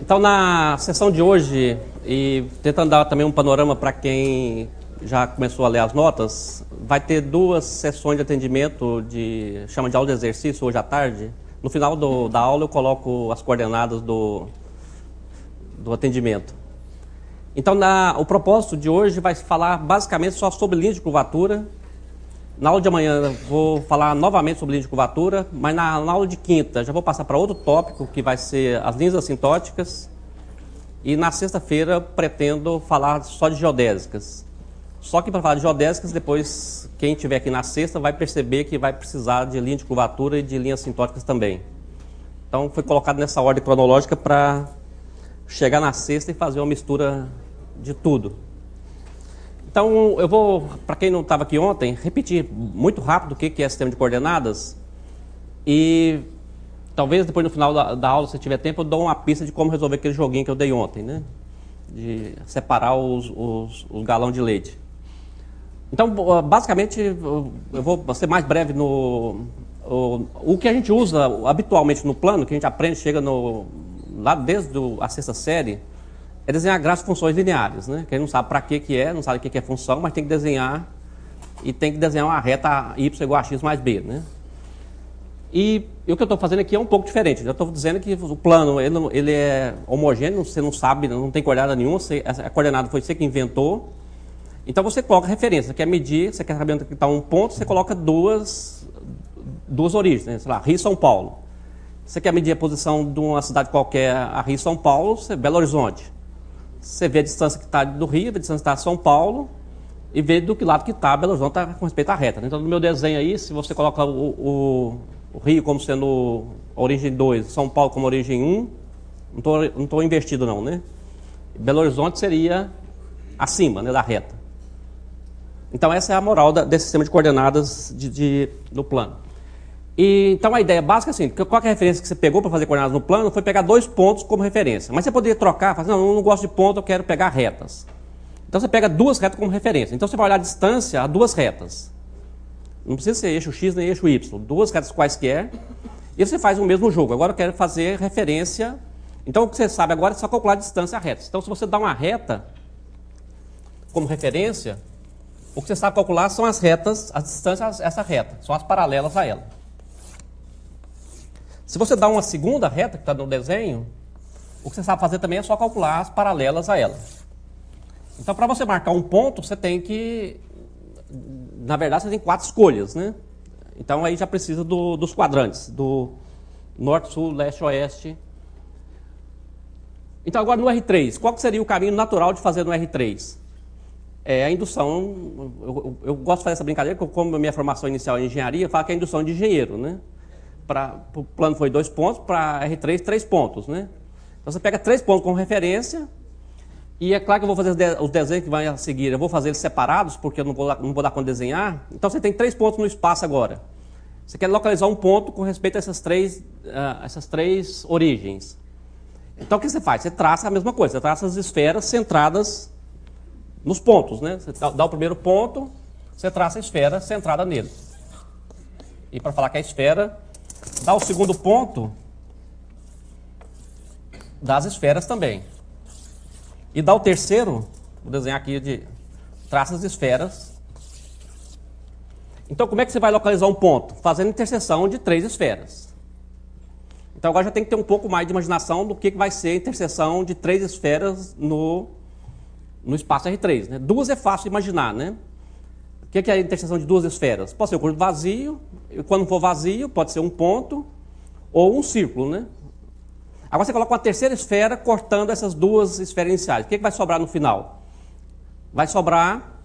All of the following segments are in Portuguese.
Então, na sessão de hoje, e tentando dar também um panorama para quem já começou a ler as notas, vai ter duas sessões de atendimento, de chama de aula de exercício, hoje à tarde. No final do, da aula, eu coloco as coordenadas do, do atendimento. Então, na, o propósito de hoje vai falar basicamente só sobre linhas de curvatura na aula de amanhã vou falar novamente sobre linha de curvatura, mas na, na aula de quinta já vou passar para outro tópico, que vai ser as linhas assintóticas. E na sexta-feira pretendo falar só de geodésicas. Só que para falar de geodésicas, depois quem estiver aqui na sexta vai perceber que vai precisar de linha de curvatura e de linhas sintóticas também. Então foi colocado nessa ordem cronológica para chegar na sexta e fazer uma mistura de tudo. Então, eu vou, para quem não estava aqui ontem, repetir muito rápido o que, é sistema de coordenadas e talvez depois no final da, da, aula, se tiver tempo, eu dou uma pista de como resolver aquele joguinho que eu dei ontem, né? De separar os, os, os galão de leite. Então, ah, basicamente, eu vou ser mais breve no... O, o que a gente usa habitualmente no plano, que a gente aprende, chega no, lá desde a sexta série, é desenhar gráficos de funções lineares, né? Quem não sabe para que que é, não sabe o que que é função, mas tem que desenhar e tem que desenhar uma reta y igual a x mais b, né? E, e o que eu estou fazendo aqui é um pouco diferente. Já estou dizendo que o plano ele, ele é homogêneo, você não sabe, não tem coordenada nenhuma, você, a coordenada foi você que inventou. Então você coloca referência, você quer medir, você quer saber onde está um ponto, você coloca duas, duas origens, né? sei lá, Rio São Paulo. Você quer medir a posição de uma cidade qualquer a Rio São Paulo, você, Belo Horizonte você vê a distância que está do Rio, a distância que está São Paulo, e vê do que lado que está Belo Horizonte tá com respeito à reta. Né? Então, no meu desenho aí, se você coloca o, o, o Rio como sendo origem 2, São Paulo como origem 1, um, não estou investido não, né? Belo Horizonte seria acima né, da reta. Então, essa é a moral da, desse sistema de coordenadas de, de, plano. E, então a ideia básica é assim, qual é a referência que você pegou para fazer coordenadas no plano foi pegar dois pontos como referência. Mas você poderia trocar, fazer, não, eu não gosto de ponto, eu quero pegar retas. Então você pega duas retas como referência. Então você vai olhar a distância a duas retas. Não precisa ser eixo X nem eixo Y, duas retas quaisquer. E você faz o mesmo jogo. Agora eu quero fazer referência. Então o que você sabe agora é só calcular a distância a retas. Então se você dá uma reta como referência, o que você sabe calcular são as retas, as distâncias a essa reta, são as paralelas a ela. Se você dá uma segunda reta que está no desenho, o que você sabe fazer também é só calcular as paralelas a ela. Então, para você marcar um ponto, você tem que... Na verdade, você tem quatro escolhas, né? Então, aí já precisa do, dos quadrantes, do norte, sul, leste, oeste. Então, agora no R3, qual seria o caminho natural de fazer no R3? É a indução... Eu, eu, eu gosto de fazer essa brincadeira, porque como minha formação inicial é engenharia, eu falo que é a indução de engenheiro, né? para o plano foi dois pontos, para R3, três pontos, né? Então você pega três pontos como referência, e é claro que eu vou fazer os desenhos que vão a seguir, eu vou fazer eles separados, porque eu não vou, não vou dar conta de desenhar. Então você tem três pontos no espaço agora. Você quer localizar um ponto com respeito a essas três, uh, essas três origens. Então o que você faz? Você traça a mesma coisa, você traça as esferas centradas nos pontos, né? Você dá o primeiro ponto, você traça a esfera centrada nele. E para falar que a esfera Dá tá, o segundo ponto das esferas também. E dá o terceiro, vou desenhar aqui de traças de esferas. Então, como é que você vai localizar um ponto? Fazendo interseção de três esferas. Então, agora já tem que ter um pouco mais de imaginação do que, que vai ser a interseção de três esferas no, no espaço R3. Né? Duas é fácil imaginar, né? O é que é a intersecção de duas esferas? Pode ser o corpo vazio, e quando for vazio, pode ser um ponto ou um círculo, né? Agora você coloca uma terceira esfera cortando essas duas esferas iniciais. O que, é que vai sobrar no final? Vai sobrar,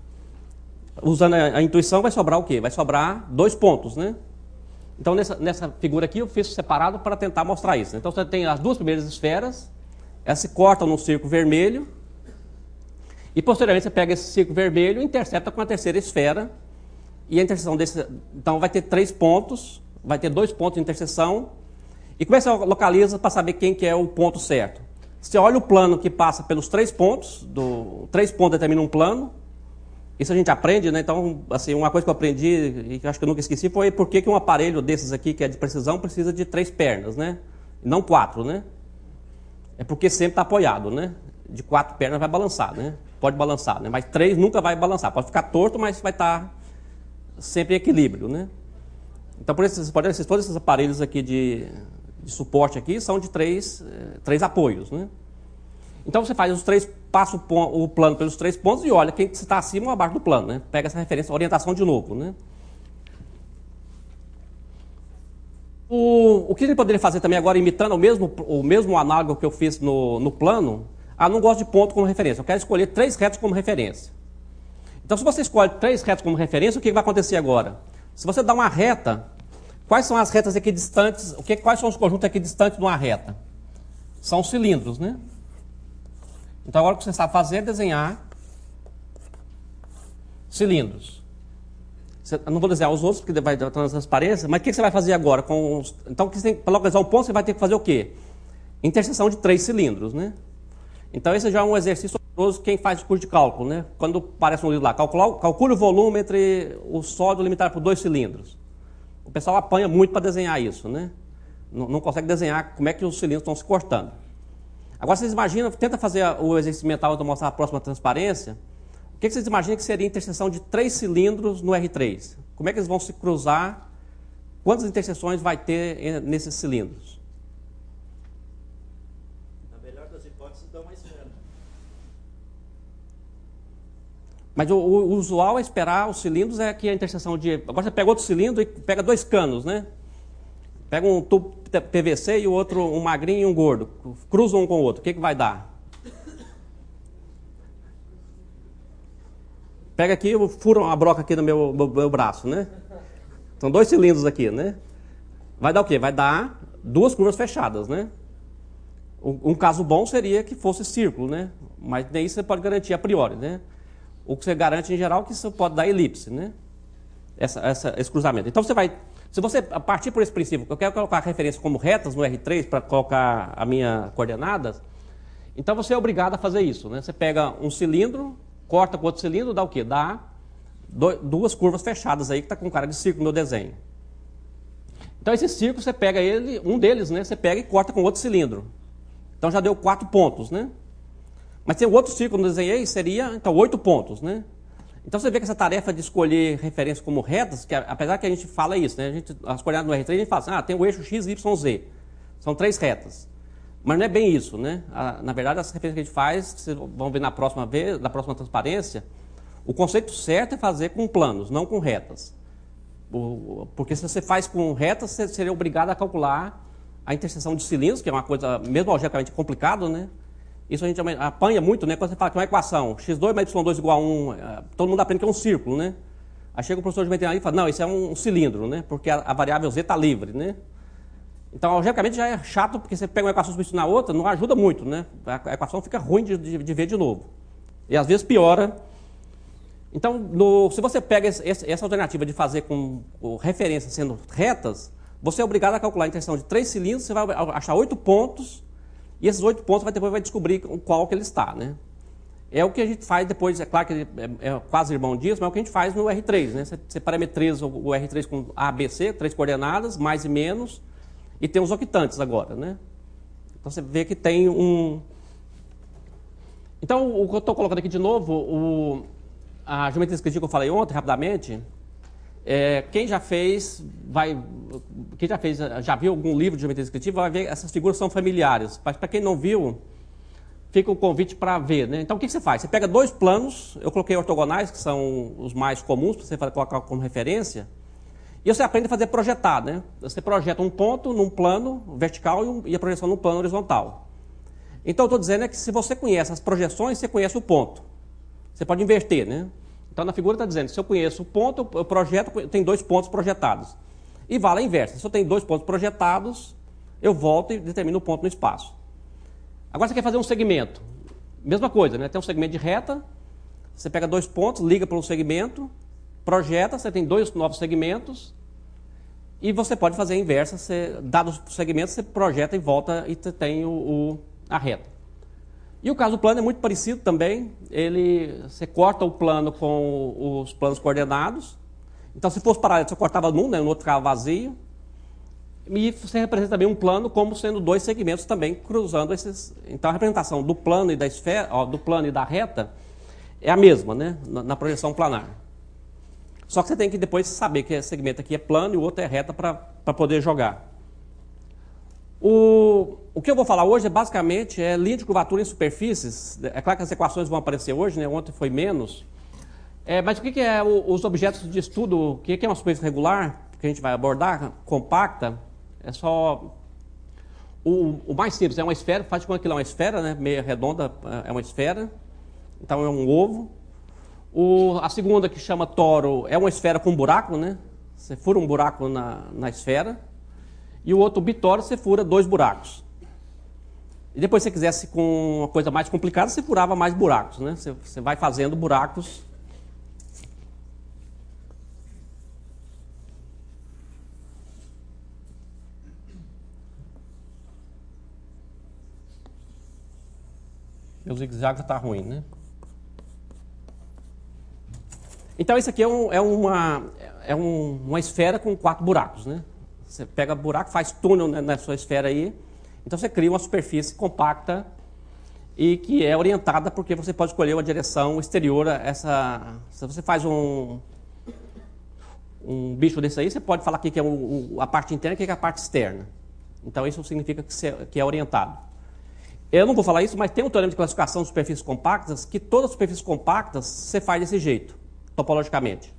usando a, a, intuição, vai sobrar o quê? Vai sobrar dois pontos, né? Então nessa, nessa figura aqui eu fiz separado para tentar mostrar isso. Né? Então você tem as duas primeiras esferas, elas se cortam no círculo vermelho, e posteriormente você pega esse círculo vermelho e intercepta com a terceira esfera. E a interseção desse. Então vai ter três pontos, vai ter dois pontos de interseção. E como é que você localiza para saber quem que é o ponto certo? Você olha o plano que passa pelos três pontos, do, três pontos determina um plano. Isso a gente aprende, né? Então, assim, uma coisa que eu aprendi e que acho que eu nunca esqueci foi por que um aparelho desses aqui, que é de precisão, precisa de três pernas, né? Não quatro, né? É porque sempre está apoiado, né? De quatro pernas vai balançar, né? pode balançar, né? mas três nunca vai balançar. Pode ficar torto, mas vai estar tá sempre em equilíbrio. Né? Então, por podem ver esses, todos esses aparelhos aqui de, de suporte aqui são de três, eh, três apoios. Né? Então você faz os três, passa o, o plano pelos três pontos e olha quem está acima ou abaixo do plano. Né? Pega essa referência, orientação de novo. Né? O, o que ele poderia fazer também agora, imitando o mesmo, o mesmo análogo que eu fiz no, no plano, ah, não gosto de ponto como referência. Eu quero escolher três retas como referência. Então, se você escolhe três retas como referência, o que vai acontecer agora? Se você dá uma reta, quais são as retas equidistantes? O que, quais são os conjuntos equidistantes de uma reta? São os cilindros, né? Então, agora o que você sabe fazer é desenhar cilindros. Eu não vou desenhar os outros, porque vai dar transparência, mas o que você vai fazer agora? Com os, então, para localizar um ponto, você vai ter que fazer o quê? Interseção de três cilindros, né? Então, esse já é um exercício horroroso quem faz o curso de cálculo, né? Quando aparece um livro lá, calcule o volume entre o sólido limitado por dois cilindros. O pessoal apanha muito para desenhar isso, né? Não, não, consegue desenhar como é que os cilindros estão se cortando. Agora, vocês imaginam, tenta fazer o exercício mental para mostrar a próxima transparência. O que, que vocês imaginam que seria a interseção de três cilindros no R3? Como é que eles vão se cruzar? Quantas interseções vai ter eh, nesses cilindros? Mas o, o, usual é esperar os cilindros é que a interseção de. Agora você pega outro cilindro e pega dois canos, né? Pega um tubo PVC e o outro, um magrinho e um gordo. Cruzam um com o outro. O que, que vai dar? Pega aqui, furo a broca aqui no meu, meu, meu braço, né? São dois cilindros aqui, né? Vai dar o quê? Vai dar duas curvas fechadas, né? Um caso bom seria que fosse círculo, né? Mas nem isso você pode garantir a priori, né? o que você garante em geral é que isso pode dar elipse, né? Essa, essa, esse cruzamento. Então você vai. Se você partir por esse princípio, eu quero colocar referência como retas no R3 para colocar a minha coordenada, então você é obrigado a fazer isso. Né? Você pega um cilindro, corta com outro cilindro, dá o quê? Dá duas curvas fechadas aí que está com cara de círculo no meu desenho. Então esse círculo você pega ele, um deles, né? Você pega e corta com outro cilindro. Então já deu quatro pontos, né? Mas tem outro círculo que eu desenhei, seria então oito pontos, né? Então você vê que essa tarefa de escolher referências como retas, que apesar que a gente fala isso, né? A gente, as coordenadas no R3, a gente fala assim, ah, tem o eixo x, y, z. São três retas. Mas não é bem isso, né? A, na verdade, as referências que a gente faz, vocês vão ver na próxima vez, na próxima transparência, o conceito certo é fazer com planos, não com retas. O, porque se você faz com retas, você seria obrigado a calcular a interseção de cilindros, que é uma coisa, mesmo algebraicamente complicado, né? Isso a gente apanha muito, né? Quando você fala que é uma equação, x2 mais y2 igual a 1, é, todo mundo aprende que é um círculo, né? Aí chega o professor de veterinária e fala, não, isso é um cilindro, né? Porque a, variável z está livre, né? Então, algebricamente já é chato, porque você pega uma equação e substitui na outra, não ajuda muito, né? A equação fica ruim de, de, de ver de novo. E às vezes piora. Então, no, se você pega esse, essa alternativa de fazer com, com referências sendo retas, você é obrigado a calcular a interseção de três cilindros, você vai achar oito pontos e esses oito pontos vai, depois vai descobrir qual que ele está, né? É o que a gente faz depois, é claro que é, é quase irmão disso, mas é o que a gente faz no R3, né? Você, parametriza o, R3 com ABC, três coordenadas, mais e menos, e tem os octantes agora, né? Então você vê que tem um... Então, o que eu estou colocando aqui de novo, o, a geometria escrita que eu falei ontem, rapidamente, é, quem já fez, vai, quem já fez, já viu algum livro de geometria descritiva, vai ver essas figuras são familiares. Mas para quem não viu, fica o convite para ver. Né? Então o que, que você faz? Você pega dois planos, eu coloquei ortogonais, que são os mais comuns para você colocar como referência, e você aprende a fazer projetado. Né? Você projeta um ponto num plano vertical e, um, e a projeção num plano horizontal. Então eu estou dizendo é que se você conhece as projeções, você conhece o ponto. Você pode inverter, né? Então, na figura está dizendo, se eu conheço o ponto, eu projeto, tem dois pontos projetados. E vale a inversa. Se eu tenho dois pontos projetados, eu volto e determino o ponto no espaço. Agora você quer fazer um segmento. Mesma coisa, né? Tem um segmento de reta, você pega dois pontos, liga para um segmento, projeta, você tem dois novos segmentos, e você pode fazer a inversa, você, dados os segmentos, você projeta e volta e tem o, o a reta. E o caso do plano é muito parecido também. Ele, você corta o plano com os planos coordenados. Então, se fosse paralelo, você cortava num, né, no outro ficava vazio. E você representa também um plano como sendo dois segmentos também cruzando esses. Então, a representação do plano e da esfera, ó, do plano e da reta é a mesma, né, na, na projeção planar. Só que você tem que depois saber que esse segmento aqui é plano e o outro é reta para poder jogar. O, o que eu vou falar hoje é basicamente é linha de curvatura em superfícies. É claro que as equações vão aparecer hoje, né? ontem foi menos. É, mas o que, que é o, os objetos de estudo? O que, que é uma superfície regular que a gente vai abordar? Compacta? É só. O, o mais simples é uma esfera, faz de conta que é uma esfera, né? meia redonda é uma esfera, então é um ovo. O, a segunda que chama toro é uma esfera com buraco, né? Você fura um buraco na, na esfera e o outro bitório você fura dois buracos. E depois, se você quisesse com uma coisa mais complicada, você furava mais buracos, né? Você, você vai fazendo buracos. Meu zigue-zague está ruim, né? Então, isso aqui é, um, é, uma, é um, uma esfera com quatro buracos, né? Você pega buraco, faz túnel na sua esfera aí. Então você cria uma superfície compacta e que é orientada porque você pode escolher uma direção exterior a essa. Se você faz um, um bicho desse aí, você pode falar que é a parte interna e que é a parte externa. Então isso significa que, você, que é orientado. Eu não vou falar isso, mas tem um teorema de classificação de superfícies compactas que todas as superfícies compactas você faz desse jeito, topologicamente.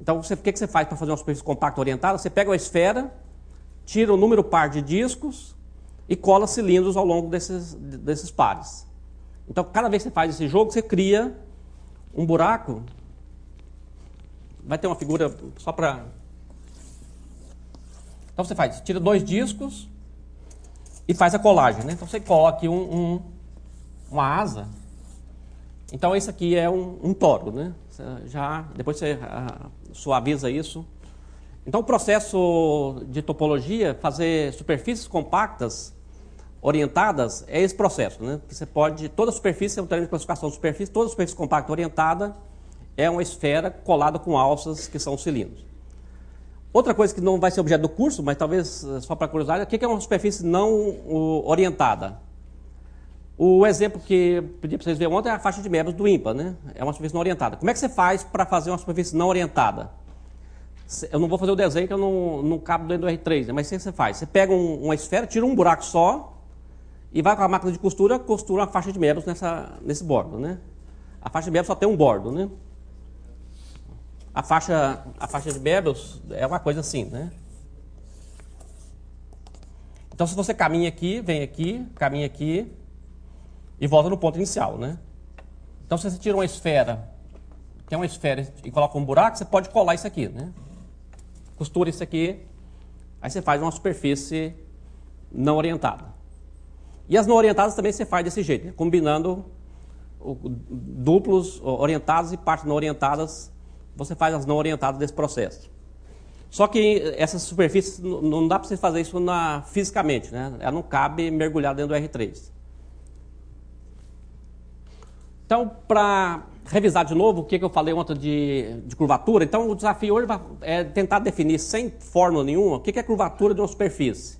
Então, você, o que, que você faz para fazer uma superfície compacta orientada? Você pega uma esfera, tira um número par de discos e cola cilindros ao longo desses, desses pares. Então, cada vez que você faz esse jogo, você cria um buraco. Vai ter uma figura só para. Então, você faz, tira dois discos e faz a colagem. Né? Então, você cola aqui um, um, uma asa. Então, esse aqui é um, um toro, né? já depois você ah, suaviza isso. Então, o processo de topologia, fazer superfícies compactas orientadas, é esse processo. Né? você pode, toda superfície, é um termo de classificação de superfície, toda superfície compacta orientada é uma esfera colada com alças que são cilindros. Outra coisa que não vai ser objeto do curso, mas talvez eh, só para curiosidade, o que é uma superfície não uh, orientada? O exemplo que pedi para vocês verem ontem é a faixa de membros do Impa, né? É uma superfície não orientada. Como é que você faz para fazer uma superfície não orientada? Eu não vou fazer o desenho que eu não, não cabo dentro do R3, né? mas o que você faz? Você pega um, uma esfera, tira um buraco só e vai com a máquina de costura, costura uma faixa de membros nessa, nesse bordo, né? A faixa de membros só tem um bordo, né? A faixa, a faixa de membros é uma coisa assim, né? Então, se você caminha aqui, vem aqui, caminha aqui, e volta no ponto inicial, né? Então, se você tira uma esfera, que é uma esfera, e coloca um buraco, você pode colar isso aqui, né? Costura isso aqui, aí você faz uma superfície não orientada. E as não orientadas também você faz desse jeito, né? combinando duplos orientados e partes não orientadas, você faz as não orientadas desse processo. Só que essas superfícies, não dá para você fazer isso na, fisicamente, né? Ela não cabe mergulhada dentro do R3. Então, para revisar de novo o que, que eu falei ontem de, de, curvatura, então o desafio hoje é tentar definir sem fórmula nenhuma o que, que é curvatura de uma superfície.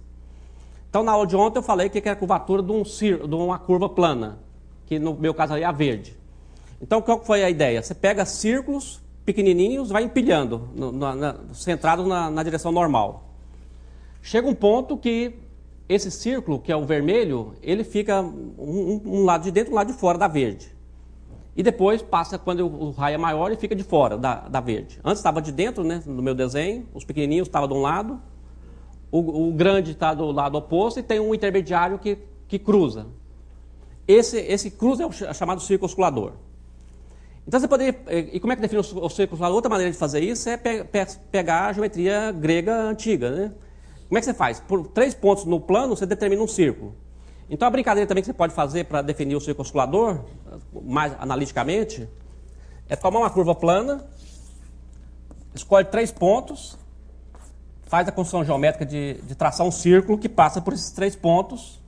Então, na aula de ontem eu falei o que, que é curvatura de, um, de uma curva plana, que no meu caso aí é a verde. Então, qual foi a ideia? Você pega círculos pequenininhos, vai empilhando, no, na, centrado na, na direção normal. Chega um ponto que esse círculo, que é o vermelho, ele fica um, um lado de dentro e um lado de fora da verde. E depois passa quando o raio é maior e fica de fora da, da verde. Antes estava de dentro, né, no meu desenho, os pequenininhos estavam de um lado, o, o grande está do lado oposto e tem um intermediário que, que cruza. Esse, esse cruza é o chamado círculo osculador. Então você poderia. Eh, e como é que define o círculo osculador? Outra maneira de fazer isso é pe, pe, pegar a geometria grega antiga. Né? Como é que você faz? Por três pontos no plano, você determina um círculo. Então, a brincadeira também que você pode fazer para definir o seu calculador, mais analiticamente, é tomar uma curva plana, escolhe três pontos, faz a construção geométrica de, de traçar um círculo que passa por esses três pontos.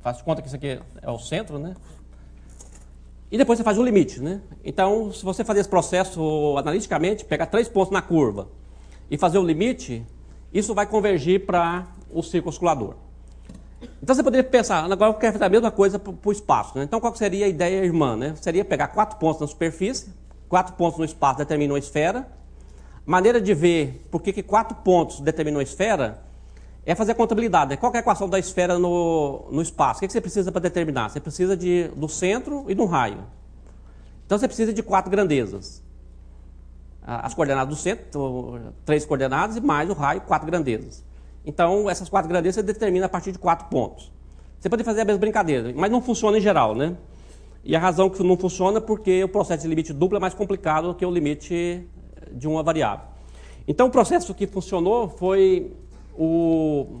Faz conta que isso aqui é o centro, né? E depois você faz o limite, né? Então, se você fazer esse processo analiticamente, pegar três pontos na curva e fazer o limite, isso vai convergir para o circunsculador. Então você poderia pensar, ah, agora eu quero fazer a mesma coisa para o espaço. Né? Então qual seria a ideia irmã? Né? Seria pegar quatro pontos na superfície, quatro pontos no espaço determinam a esfera. Maneira de ver por que quatro pontos determinam a esfera é fazer a contabilidade. Né? Qual é a equação da esfera no, no espaço? O que, que você precisa para determinar? Você precisa de, do centro e do raio. Então você precisa de quatro grandezas. As coordenadas do centro, três coordenadas, e mais o raio, quatro grandezas. Então, essas quatro grandezas você determina a partir de quatro pontos. Você pode fazer a mesma brincadeira, mas não funciona em geral, né? E a razão que não funciona é porque o processo de limite duplo é mais complicado do que o limite eh, de uma variável. Então, o processo que funcionou foi o,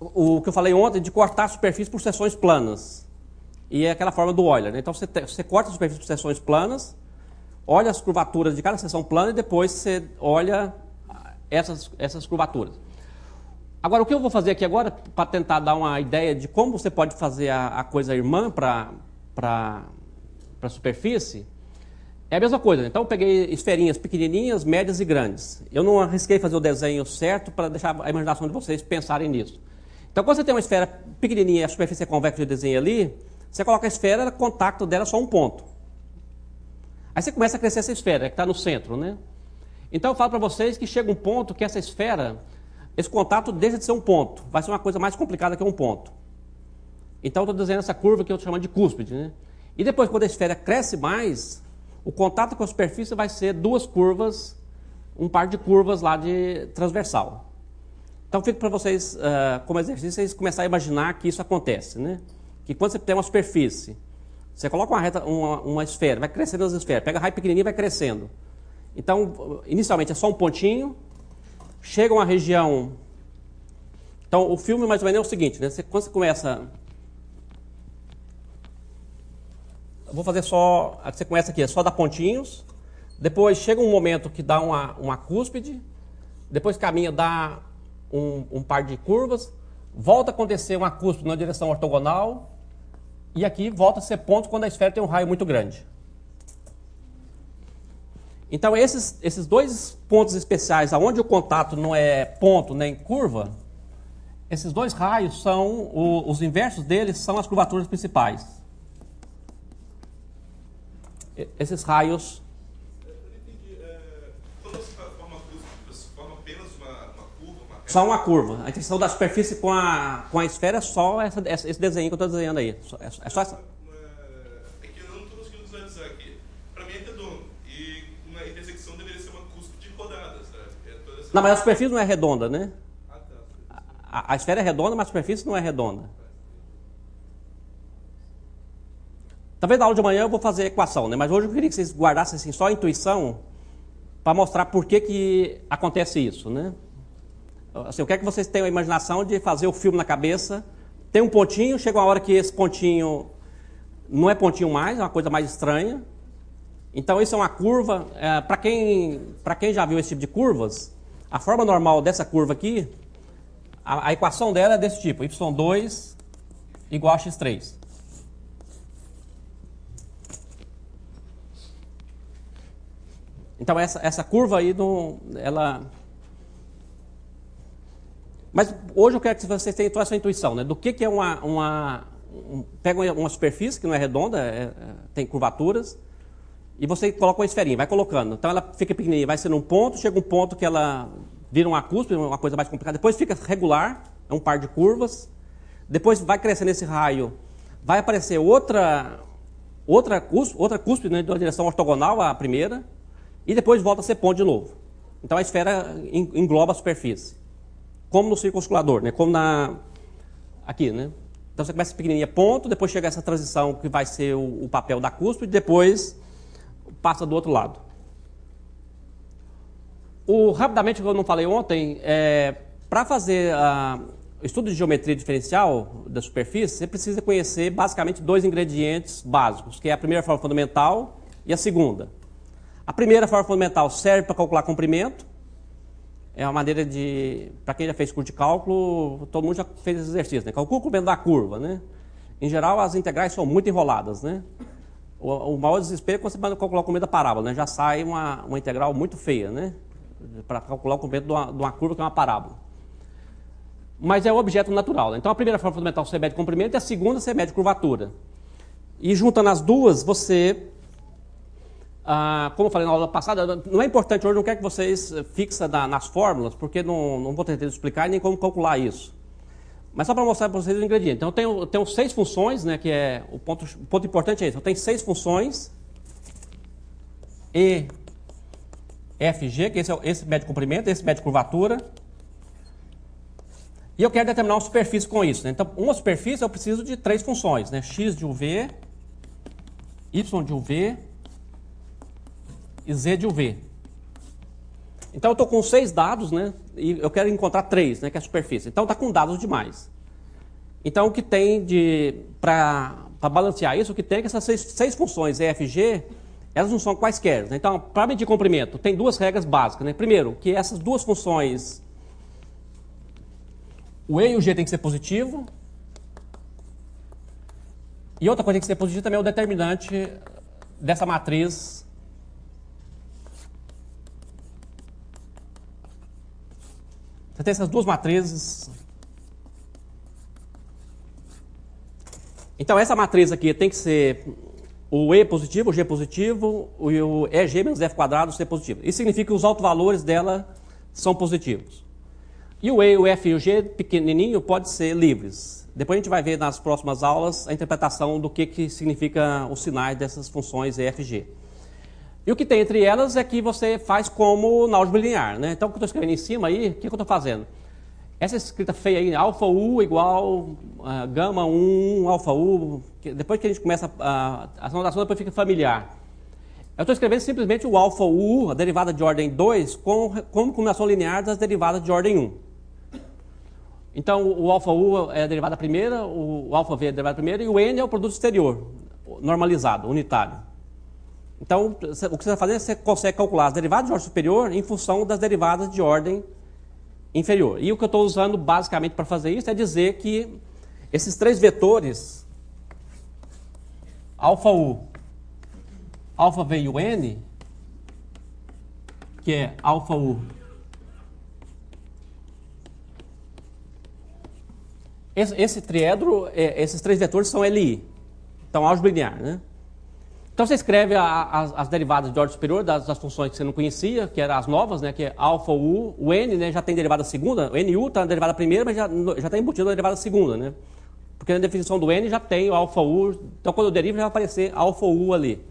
o que eu falei ontem de cortar a superfície por seções planas. E é aquela forma do Euler. Né? Então, você, te, você corta a superfície por seções planas, olha as curvaturas de cada seção plana e depois você olha essas, essas curvaturas. Agora, o que eu vou fazer aqui agora, para tentar dar uma ideia de como você pode fazer a, a coisa irmã para a superfície, é a mesma coisa. Então, eu peguei esferinhas pequenininhas, médias e grandes. Eu não arrisquei fazer o desenho certo para deixar a imaginação de vocês pensarem nisso. Então, quando você tem uma esfera pequenininha e a superfície é convexa de desenho ali, você coloca a esfera, o contato dela é só um ponto. Aí você começa a crescer essa esfera, que está no centro, né? Então eu falo para vocês que chega um ponto que essa esfera, esse contato deixa de ser um ponto, vai ser uma coisa mais complicada que um ponto. Então eu estou desenhando essa curva que eu estou chamando de cúspide. Né? E depois, quando a esfera cresce mais, o contato com a superfície vai ser duas curvas, um par de curvas lá de transversal. Então fica para vocês, uh, como exercício, vocês começarem a imaginar que isso acontece. Né? Que quando você tem uma superfície, você coloca uma, reta, uma, uma esfera, vai crescendo as esferas, pega a raio pequenininha e vai crescendo. Então, inicialmente é só um pontinho. Chega uma região. Então, o filme mais ou menos é o seguinte, né? Você, quando você começa. Eu vou fazer só. Você começa aqui, é só dar pontinhos. Depois chega um momento que dá uma, uma cúspide. Depois caminha, dá um, um par de curvas. Volta a acontecer uma cúspide na direção ortogonal. E aqui volta a ser ponto quando a esfera tem um raio muito grande. Então, esses, esses dois pontos especiais, aonde o contato não é ponto nem curva, esses dois raios são, o, os inversos deles são as curvaturas principais. E, esses raios. só uma curva. A intenção da superfície com a, com a esfera é só essa, esse desenho que eu estou desenhando aí. É, é só essa. Não, mas a superfície não é redonda, né? A, a esfera é redonda, mas a superfície não é redonda. Talvez na aula de amanhã eu vou fazer equação, né? Mas hoje eu queria que vocês guardassem assim, só a intuição para mostrar por que, que acontece isso, né? Assim, eu quero é que vocês tenham a imaginação de fazer o filme na cabeça. Tem um pontinho, chega uma hora que esse pontinho não é pontinho mais, é uma coisa mais estranha. Então isso é uma curva. É, para quem, quem já viu esse tipo de curvas, a forma normal dessa curva aqui, a, a equação dela é desse tipo, y2 igual a x3. Então essa, essa curva aí, não, ela... Mas hoje eu quero que vocês tenham toda essa intuição, né? Do que, que é uma... uma um, pega uma superfície que não é redonda, é, é tem curvaturas e você coloca uma esferinha, vai colocando. Então ela fica pequenininha, vai sendo um ponto, chega um ponto que ela vira uma cúspide, uma coisa mais complicada. Depois fica regular, é um par de curvas. Depois vai crescendo esse raio, vai aparecer outra outra cúspide, outra né, de uma direção ortogonal à primeira, e depois volta a ser ponto de novo. Então a esfera engloba a superfície. Como no circunsculador, né? como na aqui, né? Então você começa pequenininha ponto, depois chega essa transição que vai ser o, o papel da cúspide, depois passa do outro lado. O, rapidamente, que eu não falei ontem, é, para fazer uh, estudo de geometria diferencial da superfície, você precisa conhecer basicamente dois ingredientes básicos, que é a primeira forma fundamental e a segunda. A primeira forma fundamental serve para calcular comprimento, é uma maneira de. Para quem já fez curso de cálculo, todo mundo já fez esse exercício, né? Calcula o comprimento da curva, né? Em geral, as integrais são muito enroladas, né? O, o maior desespero é quando você vai calcular o comprimento da parábola, né? Já sai uma, uma integral muito feia, né? Para calcular o comprimento de uma, de uma, curva que é uma parábola. Mas é o objeto natural. Né? Então a primeira forma fundamental você mede comprimento e a segunda você mede curvatura. E juntando as duas, você ah, como eu falei na aula passada, não é importante hoje, não quero que vocês eh, fixem nas fórmulas, porque não, não vou tentar explicar nem como calcular isso. Mas só para mostrar para vocês o ingrediente. Então, eu tenho, eu tenho seis funções, né, que é o ponto, o ponto importante é isso. Eu tenho seis funções, E, F, G, que esse, é, esse mede comprimento, esse mede curvatura. E eu quero determinar uma superfície com isso. Né? Então, uma superfície eu preciso de três funções, né? x de UV, y de UV e z de UV. Então eu estou com seis dados, né? E eu quero encontrar três, né? Que é a superfície. Então está com dados demais. Então o que tem de para balancear isso, o que tem é que essas seis, seis funções E, F, G, elas não são quaisquer. Né? Então para medir comprimento tem duas regras básicas, né? Primeiro, que essas duas funções o E e o G tem que ser positivo. E outra coisa que tem que ser positiva também é o determinante dessa matriz Você tem essas duas matrizes. Então, essa matriz aqui tem que ser o E positivo, o G positivo, o EG menos F quadrado, C positivo. Isso significa que os autovalores dela são positivos. E o E, o F e o G pequenininho podem ser livres. Depois a gente vai ver nas próximas aulas a interpretação do que, que significa os sinais dessas funções E, F e G. E o que tem entre elas é que você faz como na áudio linear, né? Então, o que eu estou escrevendo em cima aí, o que, que eu estou fazendo? Essa escrita feia aí, alfa U igual uh, gama 1, alfa U, que depois que a gente começa uh, a notação, depois fica familiar. Eu estou escrevendo simplesmente o alfa U, a derivada de ordem 2, com, como combinação linear das derivadas de ordem 1. Então, o alfa U é a derivada primeira, o alfa V é a derivada primeira, e o N é o produto exterior, normalizado, unitário. Então, o que você vai fazer é você consegue calcular as derivadas de ordem superior em função das derivadas de ordem inferior. E o que eu estou usando basicamente para fazer isso é dizer que esses três vetores, alfa u, alfa v e u n, que é alfa u, esse, esse triedro, é, esses três vetores são LI, então álgebra linear, né? Então você escreve a, a, as derivadas de ordem superior das, das, funções que você não conhecia, que eram as novas, né? Que é alfa, u, o n, né? Já tem derivada segunda, o nu está na derivada primeira, mas já já está embutido na derivada segunda, né? Porque na definição do n já tem o alfa u, então quando eu derivo já vai aparecer alfa u ali.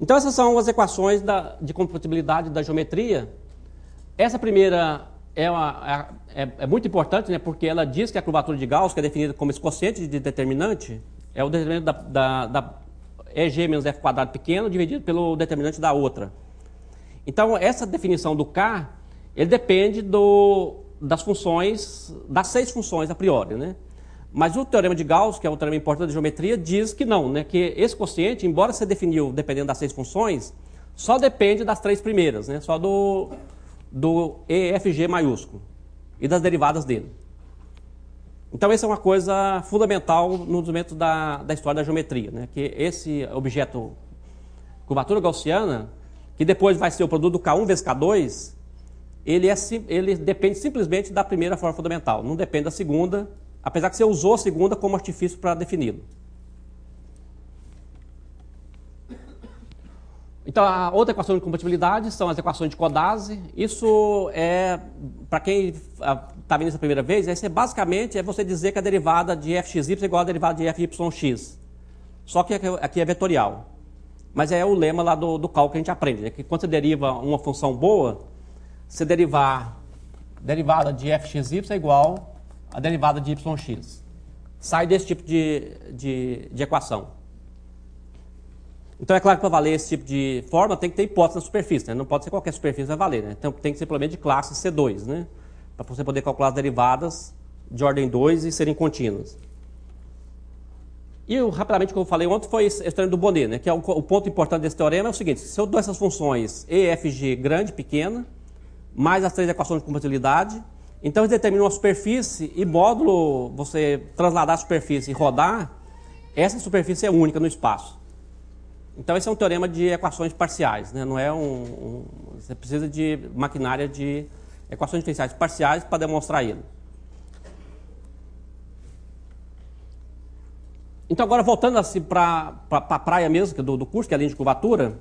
Então essas são as equações da, de compatibilidade da geometria. Essa primeira é, uma, é, é, é muito importante, né? Porque ela diz que a curvatura de Gauss, que é definida como esse quociente de determinante, é o determinante da, da, da é g menos f quadrado pequeno dividido pelo determinante da outra. Então, essa definição do k, ele depende do, das funções, das seis funções a priori, né? Mas o teorema de Gauss, que é um teorema importante de geometria, diz que não, né? Que esse quociente, embora você definiu dependendo das seis funções, só depende das três primeiras, né? Só do, do EFG maiúsculo e das derivadas dele. Então, essa é uma coisa fundamental no desenvolvimento da, da história da geometria, né? que esse objeto curvatura gaussiana, que depois vai ser o produto do K1 vezes K2, ele, é, ele depende simplesmente da primeira forma fundamental, não depende da segunda, apesar que você usou a segunda como artifício para defini-lo. Então, a outra equação de compatibilidade são as equações de codase. Isso é, para quem está ah, vendo essa primeira vez, é basicamente é você dizer que a derivada de fxy é igual à derivada de fyx. Só que aqui é vetorial. Mas é o lema lá do, do cálculo que a gente aprende, é que quando você deriva uma função boa, você derivar derivada de fxy é igual à derivada de yx. Sai desse tipo de, de, de equação. Então é claro que para valer esse tipo de forma tem que ter hipótese na superfície, né? não pode ser qualquer superfície que vai valer. Né? Então tem que ser pelo menos de classe C2, né? para você poder calcular as derivadas de ordem 2 e serem contínuas. E eu, rapidamente, como eu falei ontem, foi esse, esse teorema do Bonet, né? que é o, o, ponto importante desse teorema é o seguinte, se eu dou essas funções E, F, G grande, pequena, mais as três equações de compatibilidade, então eles determinam a superfície e módulo, você trasladar a superfície e rodar, essa superfície é única no espaço. Então esse é um teorema de equações parciais, né? não é um, um, você precisa de maquinária de equações diferenciais parciais para demonstrar ele. Então agora voltando assim para pra, pra, a praia mesmo, é do, do curso, que é a linha de curvatura,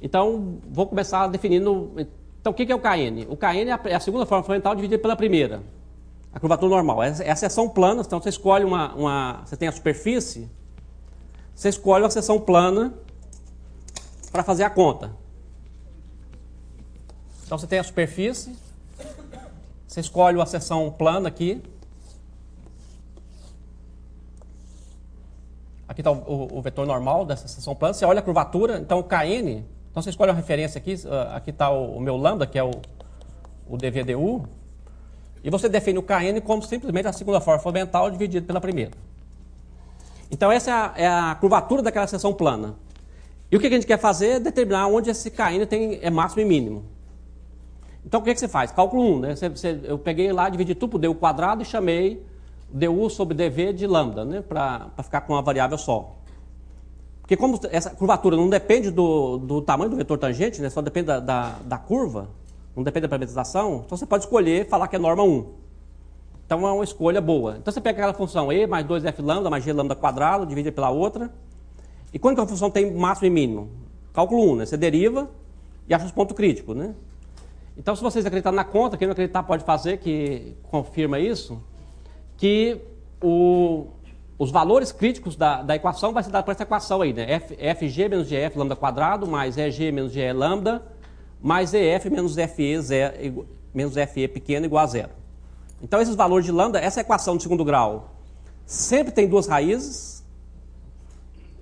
então vou começar definindo, então o que, é o KN? O KN é, é a, segunda forma fundamental dividida pela primeira, a curvatura normal. Essa é a seção plana, então você escolhe uma, uma você tem a superfície, você escolhe uma seção plana para fazer a conta. Então você tem a superfície, você escolhe a seção plana aqui. Aqui está o, o, vetor normal dessa seção plana. Você olha a curvatura, então o Kn, então você escolhe uma referência aqui, ah, aqui está o, o, meu lambda, que é o, o DVDU, e você define o Kn como simplesmente a segunda forma fundamental dividido pela primeira. Então essa é a, é a curvatura daquela seção plana. E o que a gente quer fazer é determinar onde esse caindo tem, é máximo e mínimo. Então o que, é que você faz? Cálculo 1, né? Você, você, eu peguei lá, dividi tudo por D quadrado e chamei DU sobre DV de lambda, né? Para ficar com uma variável só. Porque como essa curvatura não depende do, do tamanho do vetor tangente, né? Só depende da, da, da curva, não depende da parametrização, então você pode escolher falar que é norma 1. Então é uma escolha boa. Então você pega aquela função E mais 2F lambda mais G lambda quadrado, divide pela outra e quando que a função tem máximo e mínimo? Cálculo 1, né? Você deriva e acha os pontos críticos, né? Então, se vocês acreditarem na conta, quem não acreditar pode fazer, que confirma isso, que o, os valores críticos da, da equação vai ser dado por essa equação aí, né? F, Fg menos GF lambda quadrado mais Eg menos GE lambda mais EF menos FE, zero, menos FE pequeno igual a zero. Então, esses valores de lambda, essa equação de segundo grau, sempre tem duas raízes,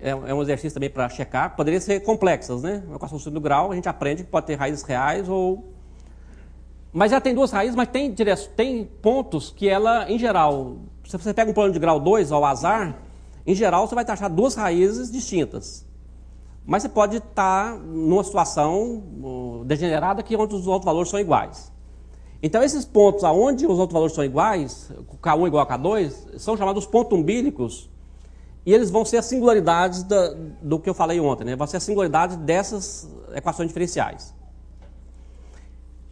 é, é, um exercício também para checar. Poderiam ser complexas, né? Uma equação de segundo grau, a gente aprende que pode ter raízes reais ou. Mas já tem duas raízes, mas tem, direto, tem pontos que ela, em geral, se você pega um plano de grau 2 ao azar, em geral você vai achar duas raízes distintas. Mas você pode estar tá numa situação degenerada que onde os outros valores são iguais. Então esses pontos aonde os outros valores são iguais, K1 igual a K2, são chamados pontos umbílicos e eles vão ser as singularidades da, do que eu falei ontem, né? Vão ser a singularidade dessas equações diferenciais.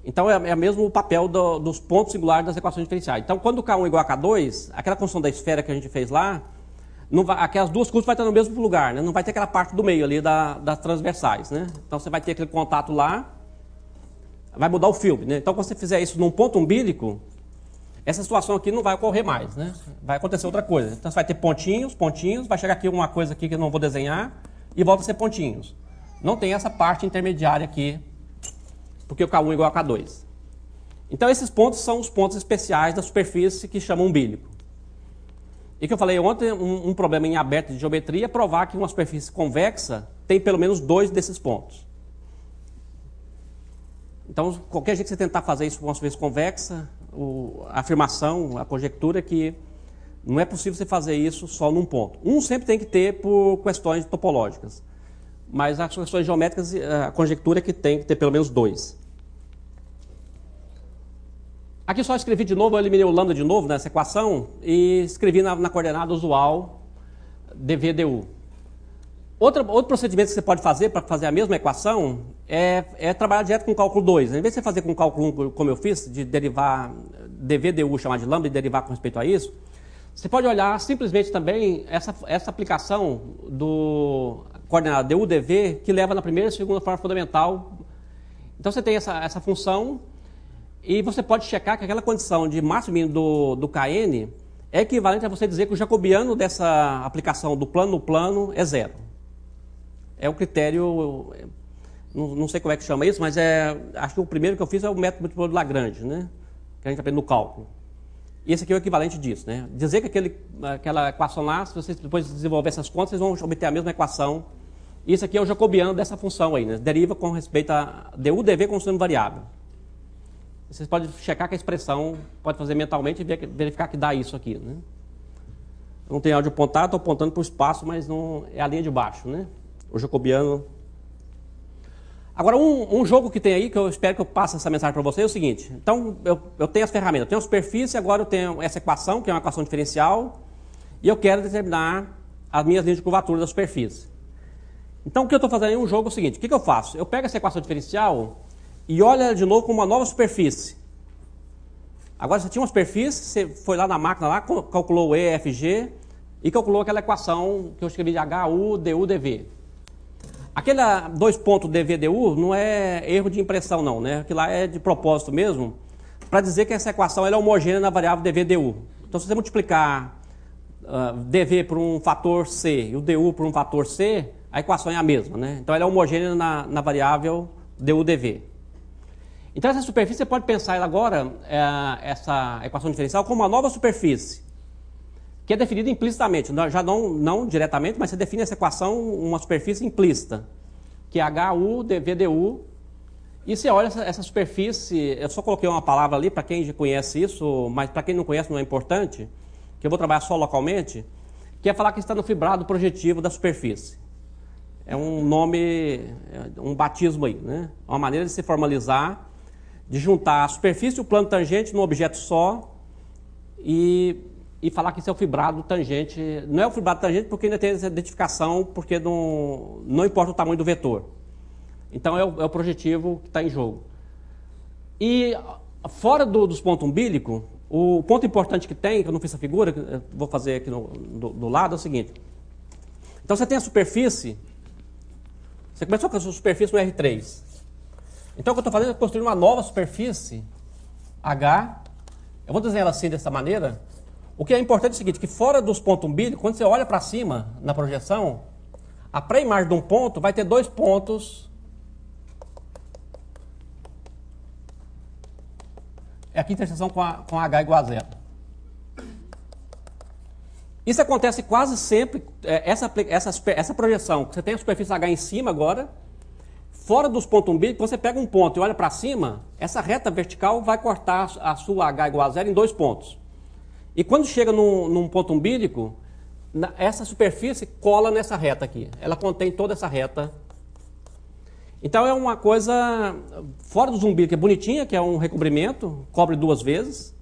Então, é, é mesmo o papel do, dos pontos singulares das equações diferenciais. Então, quando K1 é igual a K2, aquela construção da esfera que a gente fez lá, não vai, aquelas duas curvas vai estar no mesmo lugar, né? Não vai ter aquela parte do meio ali da, das transversais, né? Então, você vai ter aquele contato lá, vai mudar o filme, né? Então, quando você fizer isso num ponto umbílico, essa situação aqui não vai ocorrer mais, né? Vai acontecer outra coisa. Então você vai ter pontinhos, pontinhos, vai chegar aqui uma coisa aqui que eu não vou desenhar e volta a ser pontinhos. Não tem essa parte intermediária aqui, porque o K1 é igual a K2. Então esses pontos são os pontos especiais da superfície que chamam bílico. E que eu falei ontem, um, um problema em aberto de geometria é provar que uma superfície convexa tem pelo menos dois desses pontos. Então, qualquer jeito que você tentar fazer isso com uma vez convexa, o, a afirmação, a conjectura é que não é possível você fazer isso só num ponto. Um sempre tem que ter por questões topológicas, mas as questões geométricas, eh, a conjectura é que tem que ter pelo menos dois. Aqui só escrevi de novo, eu eliminei o lambda de novo nessa equação e escrevi na, na coordenada usual dv du outro procedimento que você pode fazer para fazer a mesma equação é, é, trabalhar direto com cálculo 2. Em vez de você fazer com cálculo 1, como eu fiz, de derivar, dv du chamar de lambda e derivar com respeito a isso, você pode olhar simplesmente também essa, essa aplicação do coordenada du dv que leva na primeira e segunda forma fundamental. Então você tem essa, essa função e você pode checar que aquela condição de máximo e mínimo do, do KN é equivalente a você dizer que o jacobiano dessa aplicação do plano no plano é zero é o critério, não, não, sei como é que chama isso, mas é, acho que o primeiro que eu fiz é o método múltiplo de Lagrange, né? que a gente aprende no cálculo. E esse aqui é o equivalente disso. Né? Dizer que aquele, aquela equação lá, se vocês depois desenvolver essas contas, vocês vão obter a mesma equação. Isso aqui é o jacobiano dessa função aí, né? deriva com respeito a du/dv com sendo variável. Vocês podem checar que a expressão, pode fazer mentalmente e verificar que dá isso aqui. Né? não tem áudio apontado, estou apontando para o espaço, mas não é a linha de baixo. Né? o Jacobiano. Agora, um, um, jogo que tem aí, que eu espero que eu passe essa mensagem para você, é o seguinte. Então, eu, eu tenho as ferramentas, eu tenho a superfície, agora eu tenho essa equação, que é uma equação diferencial, e eu quero determinar as minhas linhas de curvatura da superfície. Então, o que eu estou fazendo em um jogo é o seguinte, o que, que eu faço? Eu pego essa equação diferencial e olho ela de novo com uma nova superfície. Agora, você tinha uma superfície, você foi lá na máquina, lá, calculou o E, F, G, e calculou aquela equação que eu escrevi de h, u, d, u, d, v. Aquele ah, dois pontos DVDU não é erro de impressão não, né? Aquilo lá é de propósito mesmo, para dizer que essa equação é homogênea na variável DVDU. Então se você multiplicar uh, ah, DV por um fator C e o DU por um fator C, a equação é a mesma, né? Então ela é homogênea na, na variável DU-DV. Então essa superfície, você pode pensar agora, é, essa equação diferencial, como uma nova superfície que é definida implicitamente, já não, não diretamente, mas você define essa equação, uma superfície implícita, que é HU, VDU, e você olha essa, essa superfície, eu só coloquei uma palavra ali, para quem já conhece isso, mas para quem não conhece não é importante, que eu vou trabalhar só localmente, que é falar que está no fibrado projetivo da superfície. É um nome, é um batismo aí, né? É uma maneira de se formalizar, de juntar a superfície e o plano tangente num objeto só, e e falar que isso é o fibrado tangente. Não é o fibrado tangente porque ainda tem essa identificação, porque não, não importa o tamanho do vetor. Então é o, é o projetivo que está em jogo. E fora do, dos pontos umbílicos, o ponto importante que tem, que eu não fiz essa figura, vou fazer aqui no, do, do, lado, é o seguinte. Então você tem a superfície, você começou com a superfície no R3. Então o que eu estou fazendo é construir uma nova superfície, H. Eu vou desenhar ela assim, dessa maneira, o que é importante é o seguinte, que fora dos pontos umbílicos, quando você olha para cima na projeção, a pré-imagem de um ponto vai ter dois pontos. É aqui a interseção com, a, com H igual a zero. Isso acontece quase sempre, é, essa, essa, essa projeção, você tem a superfície H em cima agora, fora dos pontos umbílicos, você pega um ponto e olha para cima, essa reta vertical vai cortar a sua H igual a zero em dois pontos. E quando chega num, num ponto umbílico, na, essa superfície cola nessa reta aqui. Ela contém toda essa reta. Então é uma coisa fora do umbigo, que é bonitinha, que é um recobrimento, cobre duas vezes.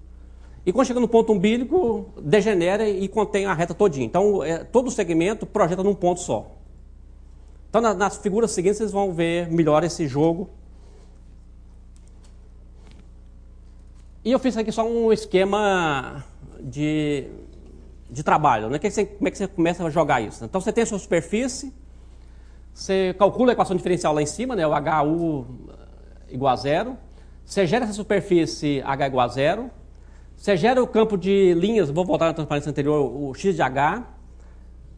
E quando chega no ponto umbílico, degenera e contém a reta todinha. Então é, todo o segmento projeta num ponto só. Então na, nas figuras seguintes vocês vão ver melhor esse jogo E eu fiz aqui só um esquema de, de trabalho, né? Que você, como é que você começa a jogar isso? Então você tem a sua superfície, você calcula a equação diferencial lá em cima, né? O HU eh, igual a zero. Você gera essa superfície H igual a zero. Você gera o campo de linhas, vou voltar na transparência anterior, o X de H.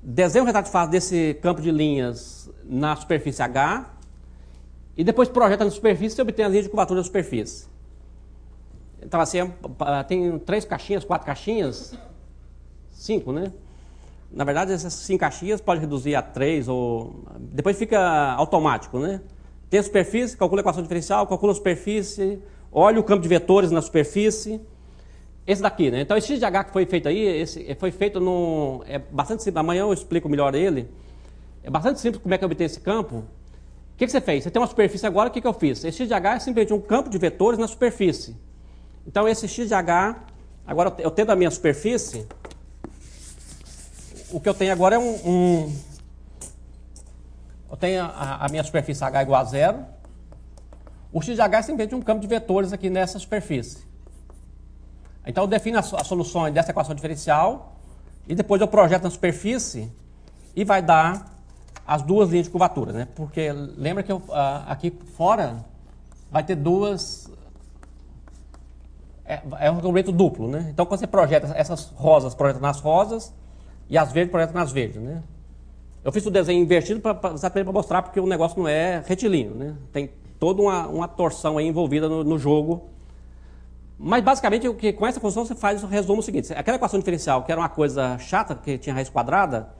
Desenha o retrato de fase desse campo de linhas na superfície H. E depois projeta na superfície e obtém a linha de curvatura da superfície. Então, assim, é, tem três caixinhas, quatro caixinhas, cinco, né? Na verdade, essas cinco caixinhas pode reduzir a três ou... Depois fica automático, né? Tem a superfície, calcula a equação diferencial, calcula a superfície, olha o campo de vetores na superfície. Esse daqui, né? Então, esse x de h que foi feito aí, esse é, foi feito no... É bastante simples, amanhã eu explico melhor ele. É bastante simples como é que eu obtenho esse campo. O que, que você fez? Você tem uma superfície agora, o que, que eu fiz? Esse x de h é simplesmente um campo de vetores na superfície. Então esse x de h, agora eu tendo a minha superfície, o que eu tenho agora é um... um eu tenho a, a, minha superfície h igual a zero. O x de h é simplesmente um campo de vetores aqui nessa superfície. Então eu defino as, as soluções dessa equação diferencial e depois eu projeto na superfície e vai dar as duas linhas de curvatura, né? Porque lembra que eu, ah, aqui fora vai ter duas é, é, um comprimento duplo, né? Então quando você projeta essas rosas, projeta nas rosas e as verdes projeta nas verdes, né? Eu fiz o desenho invertido pra, pra, exatamente para mostrar porque o negócio não é retilíneo, né? Tem toda uma, uma torção aí envolvida no, no jogo. Mas basicamente o que com essa função você faz o resumo seguinte: aquela equação diferencial que era uma coisa chata que tinha raiz quadrada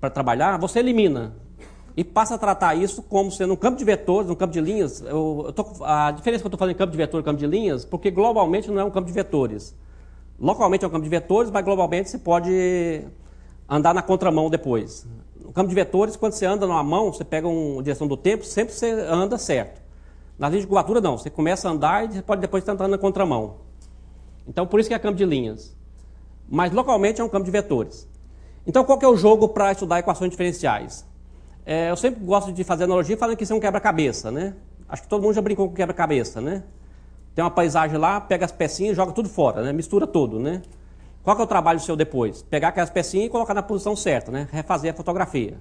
para trabalhar, você elimina e passa a tratar isso como sendo um campo de vetores, um campo de linhas. Eu, eu tô, a diferença que eu estou falando em campo de vetores, e campo de linhas, porque globalmente não é um campo de vetores. Localmente é um campo de vetores, mas globalmente você pode andar na contramão depois. No campo de vetores, quando você anda numa mão, você pega uma direção do tempo, sempre você anda certo. Na linha de curvatura, não. Você começa a andar e você pode depois estar andando na contramão. Então, por isso que é campo de linhas. Mas localmente é um campo de vetores. Então, qual que é o jogo para estudar equações diferenciais? É, eu sempre gosto de fazer analogia falando que isso é um quebra-cabeça, né? Acho que todo mundo já brincou com quebra-cabeça, né? Tem uma paisagem lá, pega as pecinhas e joga tudo fora, né? Mistura tudo, né? Qual que é o trabalho seu depois? Pegar aquelas pecinhas e colocar na posição certa, né? Refazer a fotografia.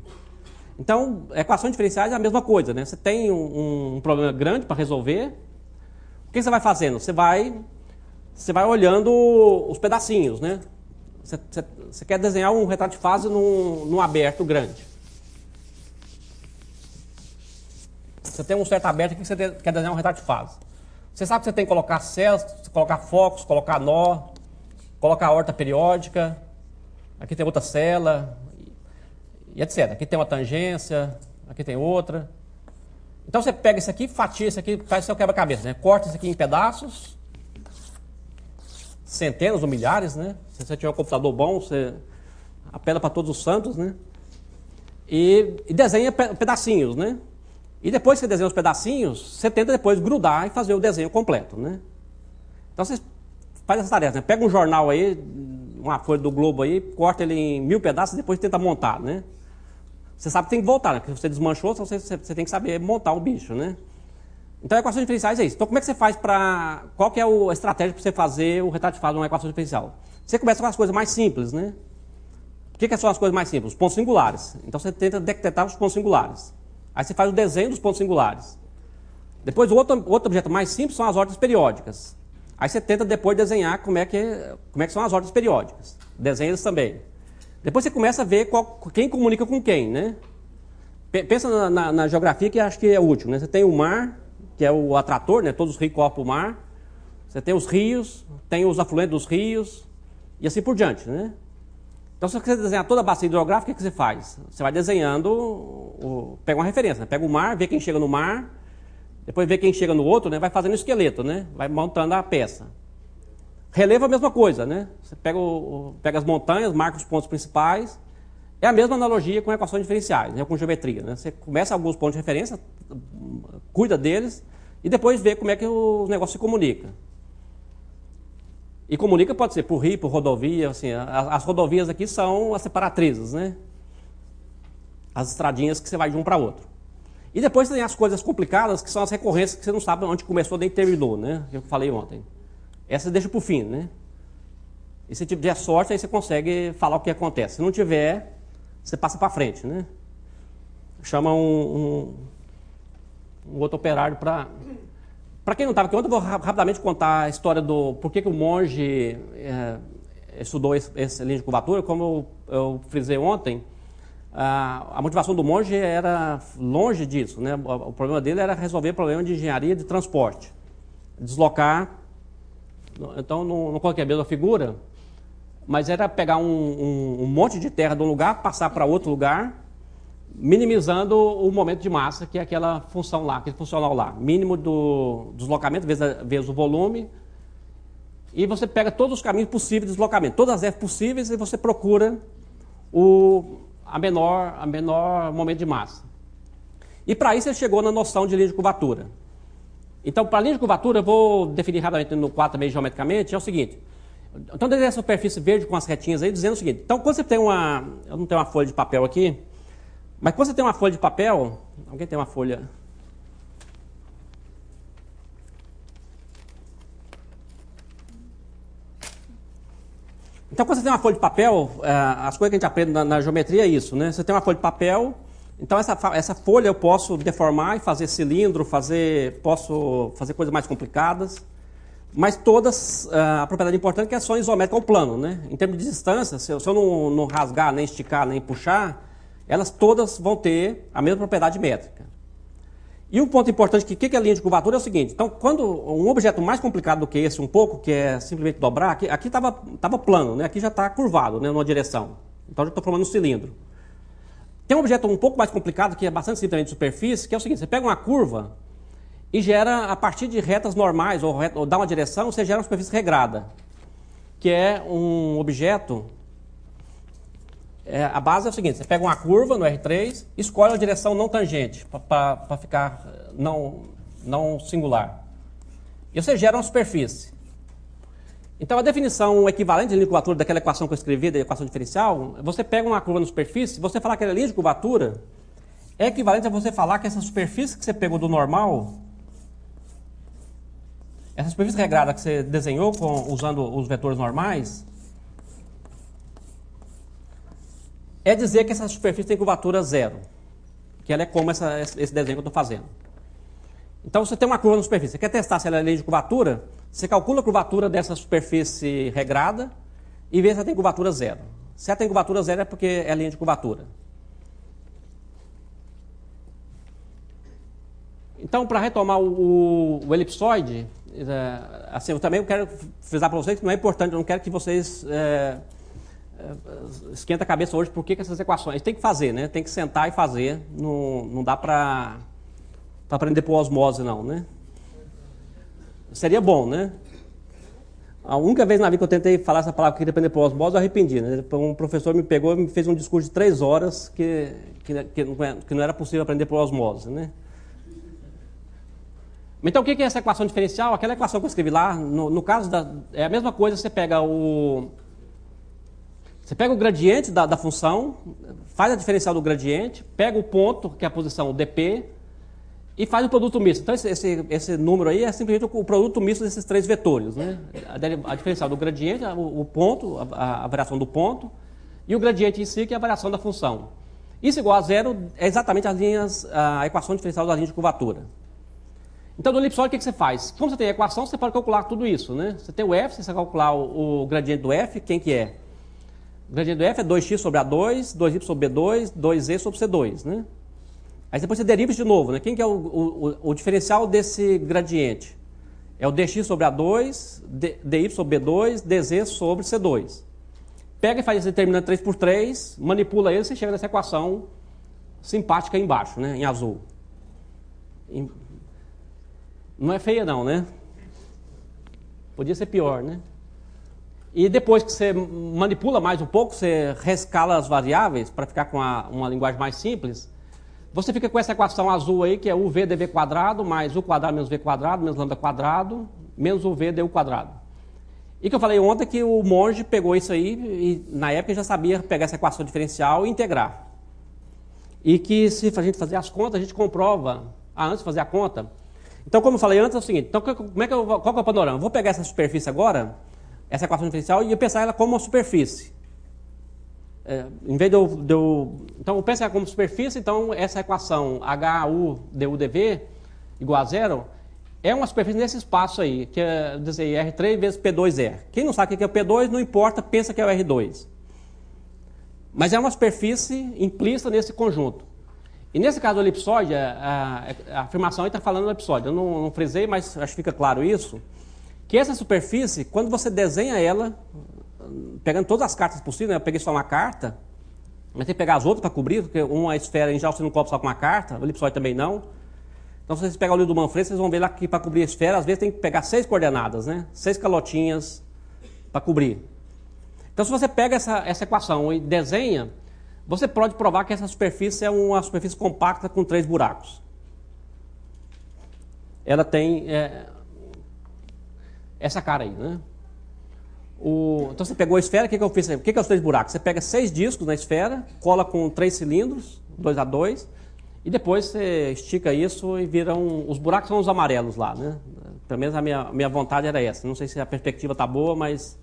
Então, equações diferenciais é a mesma coisa, né? Você tem um, um problema grande para resolver. O que você vai fazendo? Você vai, você vai olhando os pedacinhos, né? Você, você, você quer desenhar um retrato de fase num, num aberto grande. Você tem um certo aberto aqui que você quer desenhar um retrato de fase. Você sabe que você tem que colocar células, colocar focos, colocar nó, colocar horta periódica. Aqui tem outra cela e etc. Aqui tem uma tangência, aqui tem outra. Então você pega isso aqui, fatia isso aqui, faz seu quebra-cabeça, né? Corta isso aqui em pedaços, centenas ou milhares, né? Se você tiver um computador bom, você apela para todos os santos, né? E, e desenha pedacinhos, né? E depois que você desenha os pedacinhos, você tenta depois grudar e fazer o desenho completo, né? Então você faz essa tarefa, né? Pega um jornal aí, uma folha do Globo aí, corta ele em mil pedaços e depois tenta montar, né? Você sabe que tem que voltar, né? Porque você desmanchou, então você, você tem que saber montar o bicho, né? Então, equações diferenciais é isso. Então, como é que você faz para... Qual que é a estratégia para você fazer o retrato de fase de uma equação diferencial? Você começa com as coisas mais simples, né? O que, que são as coisas mais simples? Os pontos singulares. Então, você tenta detectar os pontos singulares. Aí você faz o desenho dos pontos singulares. Depois, o outro, outro objeto mais simples são as ordens periódicas. Aí você tenta depois desenhar como é que, como é que são as ordens periódicas. Desenha também. Depois você começa a ver qual, quem comunica com quem, né? Pensa na, na, na, geografia que acho que é útil, né? Você tem o mar, que é o atrator, né? Todos os rios corpam o mar. Você tem os rios, tem os afluentes dos rios e assim por diante, né? Então, se você quiser desenhar toda a bacia hidrográfica, o que você faz? Você vai desenhando, o, pega uma referência, né? pega o mar, vê quem chega no mar, depois vê quem chega no outro, né? vai fazendo o esqueleto, né? vai montando a peça. Relevo é a mesma coisa, né? Você pega, o, pega as montanhas, marca os pontos principais. É a mesma analogia com equações diferenciais, né? com geometria. Né? Você começa alguns pontos de referência, cuida deles e depois vê como é que o negócio se comunica. E comunica pode ser por rio, por rodovia, assim, as, as rodovias aqui são as separatrizes, né? As estradinhas que você vai de um para outro. E depois tem as coisas complicadas, que são as recorrências que você não sabe onde começou nem terminou, né? Eu falei ontem. Essa deixa para o fim, né? Esse tipo de sorte, aí você consegue falar o que acontece. Se não tiver, você passa para frente, né? Chama um, um, um outro operário para para quem não estava aqui ontem, eu vou rapidamente contar a história do porquê que o monge é, estudou esse linha de curvatura. Como eu, eu frisei ontem, a, a, motivação do monge era longe disso. Né? O, o problema dele era resolver o problema de engenharia de transporte, deslocar. Então, não, não coloquei a mesma figura, mas era pegar um, um, um monte de terra de um lugar, passar para outro lugar minimizando o momento de massa, que é aquela função lá, aquele funcional lá, mínimo do deslocamento vezes, vezes o volume, e você pega todos os caminhos possíveis de deslocamento, todas as F possíveis, e você procura o, a, menor, a menor momento de massa. E para isso ele chegou na noção de linha de curvatura. Então, para a linha de curvatura, eu vou definir rapidamente no 4 meio geometricamente, é o seguinte. Então, eu essa superfície verde com as retinhas aí, dizendo o seguinte. Então, quando você tem uma... Eu não tenho uma folha de papel aqui, mas quando você tem uma folha de papel, alguém tem uma folha? Então, quando você tem uma folha de papel, é, as coisas que a gente aprende na, geometria é isso, né? Você tem uma folha de papel, então essa, essa folha eu posso deformar e fazer cilindro, fazer, posso fazer coisas mais complicadas. Mas todas, é, a propriedade importante é que é só isométrica ao plano, né? Em termos de distância, se eu, se eu não, não rasgar, nem esticar, nem puxar, elas todas vão ter a mesma propriedade métrica. E um ponto importante que que é a linha de curvatura é o seguinte, então quando um objeto mais complicado do que esse um pouco, que é simplesmente dobrar, aqui estava aqui tava plano, né? aqui já está curvado né? numa direção, então já estou formando um cilindro. Tem um objeto um pouco mais complicado, que é bastante simplesmente de superfície, que é o seguinte, você pega uma curva e gera, a partir de retas normais ou, reta, ou dá uma direção, você gera uma superfície regrada, que é um objeto é, a base é o seguinte: você pega uma curva no R3, escolhe uma direção não tangente para ficar eh, não, não singular. E você gera uma superfície. Então, a definição equivalente de curvatura daquela equação que eu escrevi, da equação diferencial, você pega uma curva na superfície, você falar que ela é linha de curvatura, é equivalente a você falar que essa superfície que você pegou do normal, essa superfície regrada que você desenhou com, usando os vetores normais, é dizer que essa superfície tem curvatura zero, que ela é como essa, esse desenho que eu estou fazendo. Então, você tem uma curva na superfície, você quer testar se ela é lei de curvatura, você calcula a curvatura dessa superfície regrada e vê se ela tem curvatura zero. Se ela tem curvatura zero é porque é linha de curvatura. Então, para retomar o, o, elipsoide, é, assim, eu também quero frisar para vocês que não é importante, eu não quero que vocês é, é, é, esquenta a cabeça hoje por que, que essas equações. Tem que fazer, né? Tem que sentar e fazer. Não, não dá para aprender por osmose, não, né? Seria bom, né? A única vez na vida que eu tentei falar essa palavra que queria aprender por osmose, eu arrependi. Né? Um professor me pegou e me fez um discurso de três horas que, que, que, não é, era possível aprender por osmose, né? Então, o que é essa equação diferencial? Aquela equação que eu escrevi lá, no, no caso, da, é a mesma coisa, você pega o, você pega o gradiente da, da, função, faz a diferencial do gradiente, pega o ponto, que é a posição dp, e faz o produto misto. Então, esse, esse, esse número aí é simplesmente o produto misto desses três vetores. Né? A, diferencial do gradiente, o, o ponto, a, a, variação do ponto, e o gradiente em si, que é a variação da função. Isso igual a zero é exatamente as linhas, a equação diferencial das linhas de curvatura. Então, no elipsoide, o que, que, você faz? Como você tem a equação, você pode calcular tudo isso. Né? Você tem o f, você calcular o, o gradiente do f, quem que é? gradiente do f é 2x sobre A2, 2y sobre B2, 2z sobre C2, né? Aí depois você deriva de novo, né? Quem que é o, o, o diferencial desse gradiente? É o dx sobre A2, dy sobre B2, dz sobre C2. Pega e faz esse determinante 3 por 3, manipula ele, e você chega nessa equação simpática embaixo, né? Em azul. Não é feia não, né? Podia ser pior, né? E depois que você manipula mais um pouco, você rescala as variáveis para ficar com a, uma linguagem mais simples, você fica com essa equação azul aí, que é uv dv quadrado mais u quadrado menos v quadrado menos lambda quadrado menos uv du quadrado. E que eu falei ontem que o monge pegou isso aí e na época já sabia pegar essa equação diferencial e integrar. E que se a gente fazer as contas, a gente comprova, ah, antes de fazer a conta. Então, como eu falei antes, é o seguinte, então, como é que eu, qual que é o panorama? vou pegar essa superfície agora essa equação diferencial e eu pensar ela como uma superfície. É, em vez de eu, de eu, Então, eu penso ela como superfície, então essa equação HU dv igual a zero é uma superfície nesse espaço aí, que é dizer, R3 vezes P2R. Quem não sabe o que é o P2, não importa, pensa que é o R2. Mas é uma superfície implícita nesse conjunto. E nesse caso do elipsóide, a, a, a afirmação está falando do elipsóide, Eu não, não frisei, mas acho que fica claro isso que essa superfície, quando você desenha ela, pegando todas as cartas possíveis, né? eu peguei só uma carta, mas tem que pegar as outras para cobrir, porque uma é esfera em geral você não cobre só com uma carta, o elipsoide também não. Então, se vocês pegarem o livro do Manfred, vocês vão ver lá que para cobrir a esfera, às vezes tem que pegar seis coordenadas, né? Seis calotinhas para cobrir. Então, se você pega essa, essa equação e desenha, você pode provar que essa superfície é uma superfície compacta com três buracos. Ela tem é, essa cara aí, né? O... Então você pegou a esfera, o que, que eu fiz? O que, que é os três buracos? Você pega seis discos na esfera, cola com três cilindros, dois a dois, e depois você estica isso e vira um... Os buracos são os amarelos lá, né? Pelo menos a minha, minha vontade era essa. Não sei se a perspectiva tá boa, mas...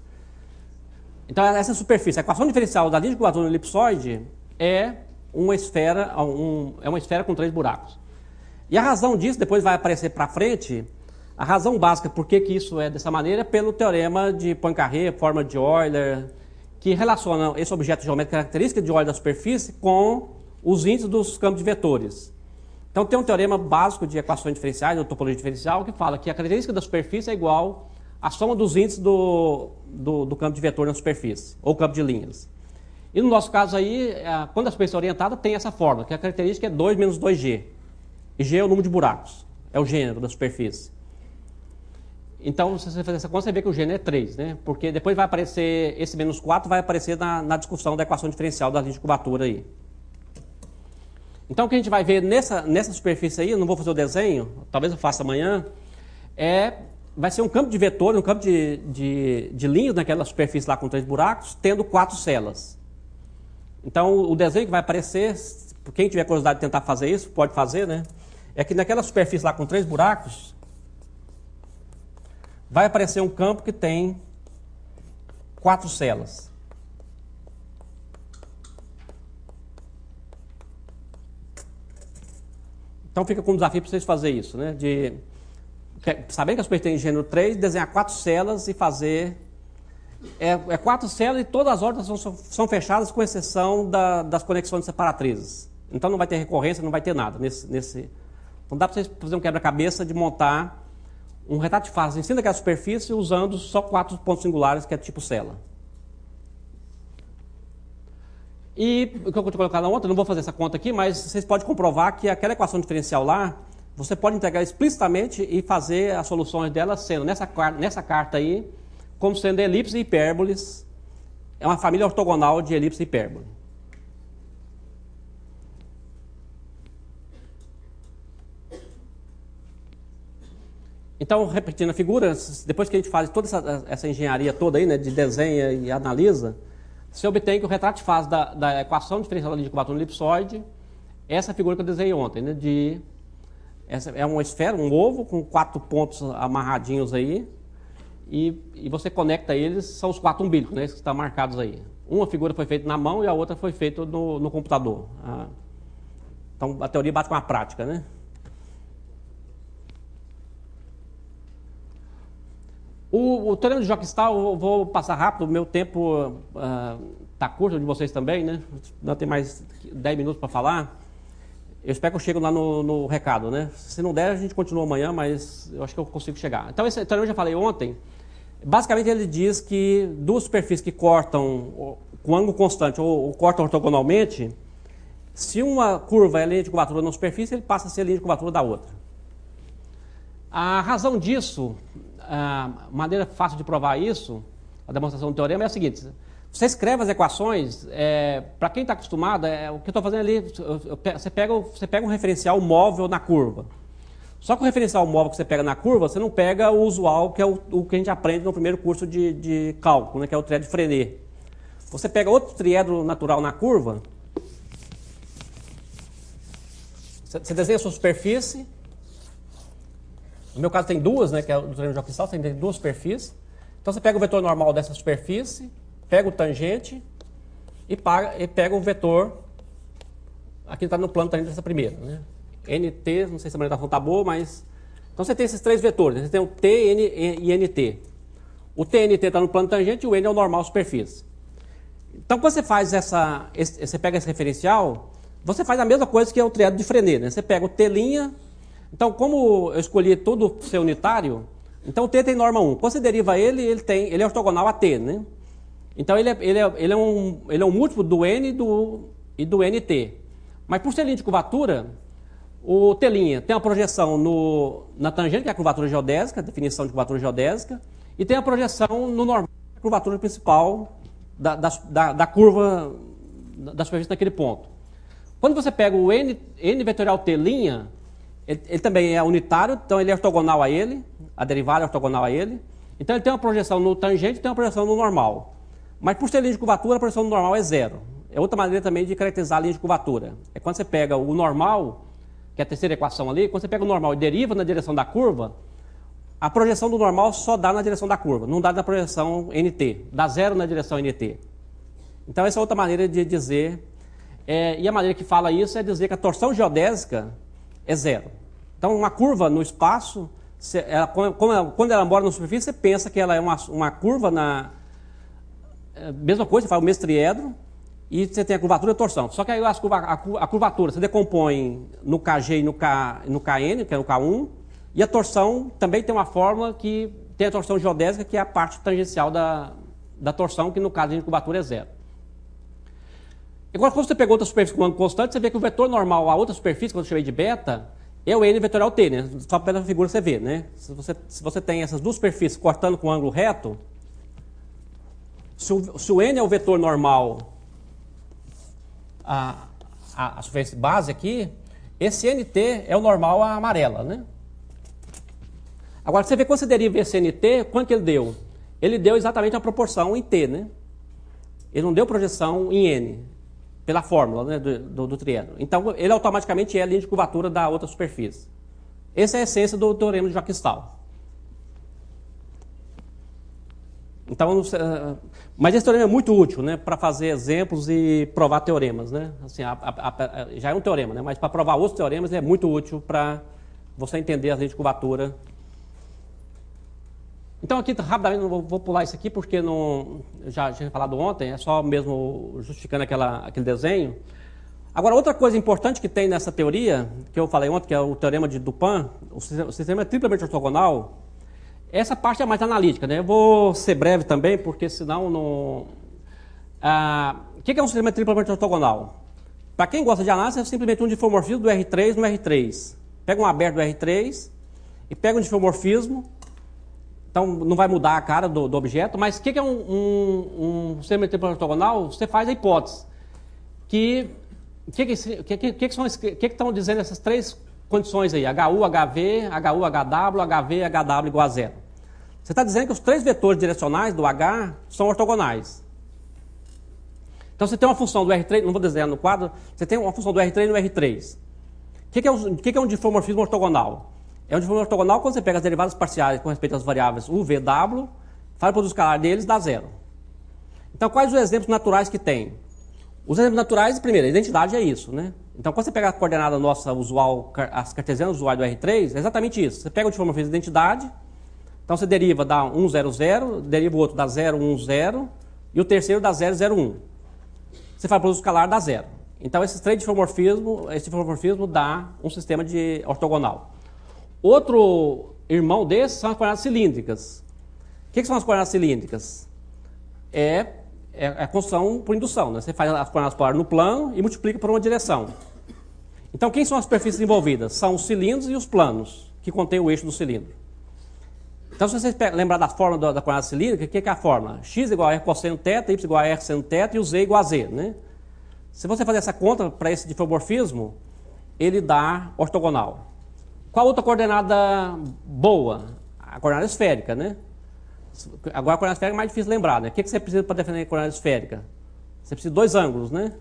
Então essa é superfície, a equação diferencial da linha de no elipsoide é uma esfera, um... é uma esfera com três buracos. E a razão disso depois vai aparecer para frente a razão básica por que, que isso é dessa maneira é pelo teorema de Poincaré, forma de Euler, que relaciona esse objeto geométrico característica de Euler da superfície com os índices dos campos de vetores. Então tem um teorema básico de equações diferenciais, ou topologia diferencial, que fala que a característica da superfície é igual à soma dos índices do, do, do campo de vetor na superfície, ou campo de linhas. E no nosso caso aí, é, quando a superfície é orientada, tem essa forma, que a característica é 2 menos 2G. E G é o número de buracos, é o gênero da superfície. Então, se você fizer essa conta, você vê que o gênio é 3, né? Porque depois vai aparecer, esse menos 4 vai aparecer na, na discussão da equação diferencial da linha de curvatura aí. Então, o que a gente vai ver nessa, nessa superfície aí, eu não vou fazer o desenho, talvez eu faça amanhã, é, vai ser um campo de vetores, um campo de, de, de linhas naquela superfície lá com três buracos, tendo quatro celas. Então, o desenho que vai aparecer, quem tiver curiosidade de tentar fazer isso, pode fazer, né? É que naquela superfície lá com três buracos, vai aparecer um campo que tem quatro células. Então fica com um desafio para vocês fazer isso, né? De saber que as pessoas têm gênero 3, desenhar quatro células e fazer. É, é quatro células e todas as ordens são, são fechadas, com exceção da, das conexões separatrizes. Então não vai ter recorrência, não vai ter nada nesse. nesse... Então dá para vocês fazer um quebra-cabeça de montar um retrato de face em cima daquela superfície usando só quatro pontos singulares, que é tipo cela. E o que eu tinha colocado ontem, não vou fazer essa conta aqui, mas vocês podem comprovar que aquela equação diferencial lá, você pode entregar explicitamente e fazer as soluções dela sendo nessa, nessa carta aí, como sendo elipse e hipérboles. É uma família ortogonal de elipse e hipérbole. Então, repetindo a figura, depois que a gente faz toda essa, essa engenharia toda aí, né, de desenha e analisa, se obtém que o retrato de fase da, da equação diferencial de curvatura elipsoide, essa figura que eu desenhei ontem, né, de essa é uma esfera, um ovo com quatro pontos amarradinhos aí, e, e você conecta eles, são os quatro umbilicos, né, que estão marcados aí. Uma figura foi feita na mão e a outra foi feita no, no computador. Ah, então, a teoria bate com a prática, né? O, o treino de Jockstar, eu vou passar rápido, meu tempo está ah, uh, curto de vocês também, né? Não tem mais 10 minutos para falar. Eu espero que eu chegue lá no, no, recado, né? Se não der, a gente continua amanhã, mas eu acho que eu consigo chegar. Então, esse treino eu já falei ontem. Basicamente, ele diz que duas superfícies que cortam com ângulo constante ou, ou cortam ortogonalmente, se uma curva é linha de curvatura de uma superfície, ele passa a ser linha de curvatura da outra. A razão disso a ah, maneira fácil de provar isso, a demonstração do teorema, é a seguinte. Você escreve as equações, é, para quem está acostumado, é, o que eu estou fazendo ali, eu, eu, você, pega, você pega um referencial móvel na curva. Só que o referencial móvel que você pega na curva, você não pega o usual, que é o, o que a gente aprende no primeiro curso de, de cálculo, né, que é o triângulo de Frenet. Você pega outro triângulo natural na curva, você desenha a sua superfície, no meu caso tem duas, né, que é o treino de você tem duas superfícies. Então você pega o vetor normal dessa superfície, pega o tangente e, para, e pega o vetor, aqui está no plano tangente dessa primeira, né? NT, não sei se a maneira da tá fonte tá boa, mas... Então você tem esses três vetores, né? você tem o T, N e NT. O TNT está no plano tangente e o N é o normal superfície. Então quando você faz essa, esse, você pega esse referencial, você faz a mesma coisa que é o triângulo de Frenet, né? Você pega o T', então, como eu escolhi todo ser unitário, então T tem norma 1. Quando você deriva ele, ele, tem, ele é ortogonal a T, né? Então, ele é, ele, é, ele, é um, ele é um múltiplo do N e do, e do NT. Mas por ser linha de curvatura, o T' tem uma projeção no, na tangente, que é a curvatura geodésica, definição de curvatura geodésica, e tem a projeção no normal, é a curvatura principal da, da, da curva da superfície naquele ponto. Quando você pega o N, N vetorial T', ele, ele, também é unitário, então ele é ortogonal a ele, a derivada é ortogonal a ele. Então ele tem uma projeção no tangente e tem uma projeção no normal. Mas por ser linha de curvatura, a projeção no normal é zero. É outra maneira também de caracterizar a linha de curvatura. É quando você pega o normal, que é a terceira equação ali, quando você pega o normal e deriva na direção da curva, a projeção do normal só dá na direção da curva, não dá na projeção NT, dá zero na direção NT. Então essa é outra maneira de dizer, é, e a maneira que fala isso é dizer que a torção geodésica é zero. Então, uma curva no espaço, é, ela, quando ela mora na superfície, você pensa que ela é uma, uma curva na. É, mesma coisa, você faz o mestriedro, e você tem a curvatura e a torção. Só que aí as curva, a, curvatura você decompõe no KG e no, K, no KN, que é no K1, e a torção também tem uma fórmula que tem a torção geodésica, que é a parte tangencial da, da torção, que no caso de curvatura é zero. Agora, quando você pegou outra superfície com ângulo constante, você vê que o vetor normal, à outra superfície, quando eu chamei de beta, é o n vetorial t, né? Só pela figura você vê, né? Se você, se você tem essas duas superfícies cortando com ângulo reto, se o, se o n é o vetor normal, à superfície base aqui, esse nt é o normal à amarela, né? Agora, você vê quando você deriva esse nt, quanto que ele deu? Ele deu exatamente a proporção em t, né? Ele não deu projeção em n pela fórmula né, do, do, do, triângulo. Então, ele automaticamente é a linha de curvatura da outra superfície. Essa é a essência do teorema de Jacques-Stall. Então, eh, mas esse teorema é muito útil né, para fazer exemplos e provar teoremas. Né? Assim, a, a, a, já é um teorema, né? mas para provar outros teoremas é muito útil para você entender a linha de curvatura então aqui rapidamente não vou, vou, pular isso aqui porque não já tinha falado ontem, é só mesmo justificando aquela, aquele desenho. Agora outra coisa importante que tem nessa teoria que eu falei ontem que é o teorema de Dupin, o sistema, o sistema é triplamente ortogonal. Essa parte é mais analítica, né? Eu vou ser breve também porque senão não. Ah, o que é um sistema triplamente ortogonal? Para quem gosta de análise, é simplesmente um difomorfismo do R3 no R3. Pega um aberto do R3 e pega um difomorfismo então não vai mudar a cara do, do objeto, mas o que, que, é um, um, um sistema ortogonal? Você faz a hipótese que o que, que, que, que, que, que estão dizendo essas três condições aí? HU, HV, HU, HW, HV, HW igual a zero. Você está dizendo que os três vetores direcionais do H são ortogonais. Então você tem uma função do R3, não vou desenhar no quadro, você tem uma função do R3 no R3. O que, que, é, um, que, que é um difomorfismo ortogonal? É um divisor ortogonal quando você pega as derivadas parciais com respeito às variáveis u, v, w, faz o produto escalar deles, dá zero. Então, quais os exemplos naturais que tem? Os exemplos naturais, primeiro, a identidade é isso, né? Então, quando você pega a coordenada nossa usual, as cartesianas usuais do R3, é exatamente isso. Você pega o difomorfismo de identidade, então você deriva da 1, 0, 0, deriva o outro da 0, 1, 0, e o terceiro da 0, 0, 1. Você faz o produto escalar, dá zero. Então, esses três difomorfismos, esse difomorfismo dá um sistema de ortogonal. Outro irmão desse são as coordenadas cilíndricas. O que, que são as coordenadas cilíndricas? É, é a é construção por indução. Né? Você faz as coordenadas polares no plano e multiplica por uma direção. Então, quem são as superfícies envolvidas? São os cilindros e os planos, que contém o eixo do cilindro. Então, se você lembrar da forma da, da coordenada cilíndrica, o que, que é a fórmula? x igual a r cosseno teta, y igual a r seno teta e o z igual a z, né? Se você fazer essa conta para esse difeomorfismo, ele dá ortogonal. Qual outra coordenada boa? A coordenada esférica, né? Agora a coordenada esférica é mais difícil lembrar, né? O que, que você precisa para definir a coordenada esférica? Você precisa de dois ângulos, né?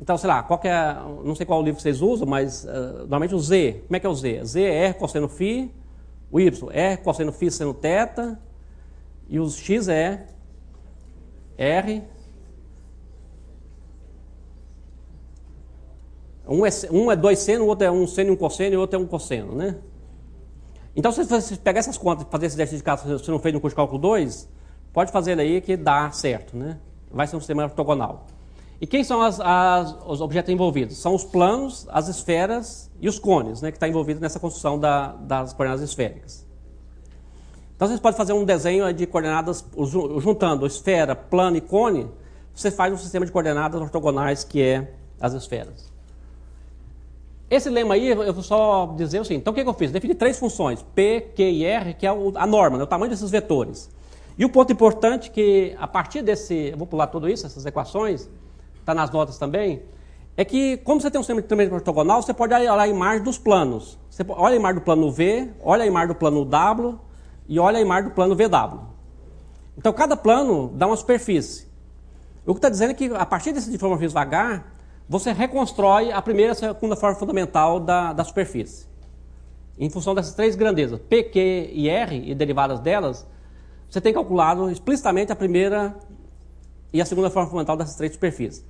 Então, sei lá, qual é, não sei qual livro vocês usam, mas uh, normalmente o Z, como é que é o Z? Z é R cosseno φ, o Y é R cosseno φ seno θ, e o X é R Um é, um é dois seno, o outro é um seno e um cosseno, e o outro é um cosseno, né? Então, se você pegar essas contas e fazer esse exercício de cálculo, se você não fez no curso de cálculo 2, pode fazer aí que dá certo, né? Vai ser um sistema ortogonal. E quem são as, as, os objetos envolvidos? São os planos, as esferas e os cones, né? Que está envolvido nessa construção da, das coordenadas esféricas. Então, vocês podem fazer um desenho de coordenadas, juntando esfera, plano e cone, você faz um sistema de coordenadas ortogonais que é as esferas. Esse lema aí, eu vou só dizer assim, Então, o que, eu fiz? Defini três funções, P, Q e R, que é a norma, né, o tamanho desses vetores. E o ponto importante que, a partir desse... Eu vou pular tudo isso, essas equações, está nas notas também, é que, como você tem um sistema de ortogonal, você pode olhar a imagem dos planos. Você olha a imagem do plano V, olha a imagem do plano W e olha a imagem do plano VW. Então, cada plano dá uma superfície. O que está dizendo é que, a partir desse diploma X H, você reconstrói a primeira e a segunda forma fundamental da, da superfície. Em função dessas três grandezas, P, Q e R, e derivadas delas, você tem calculado explicitamente a primeira e a segunda forma fundamental dessas três superfícies.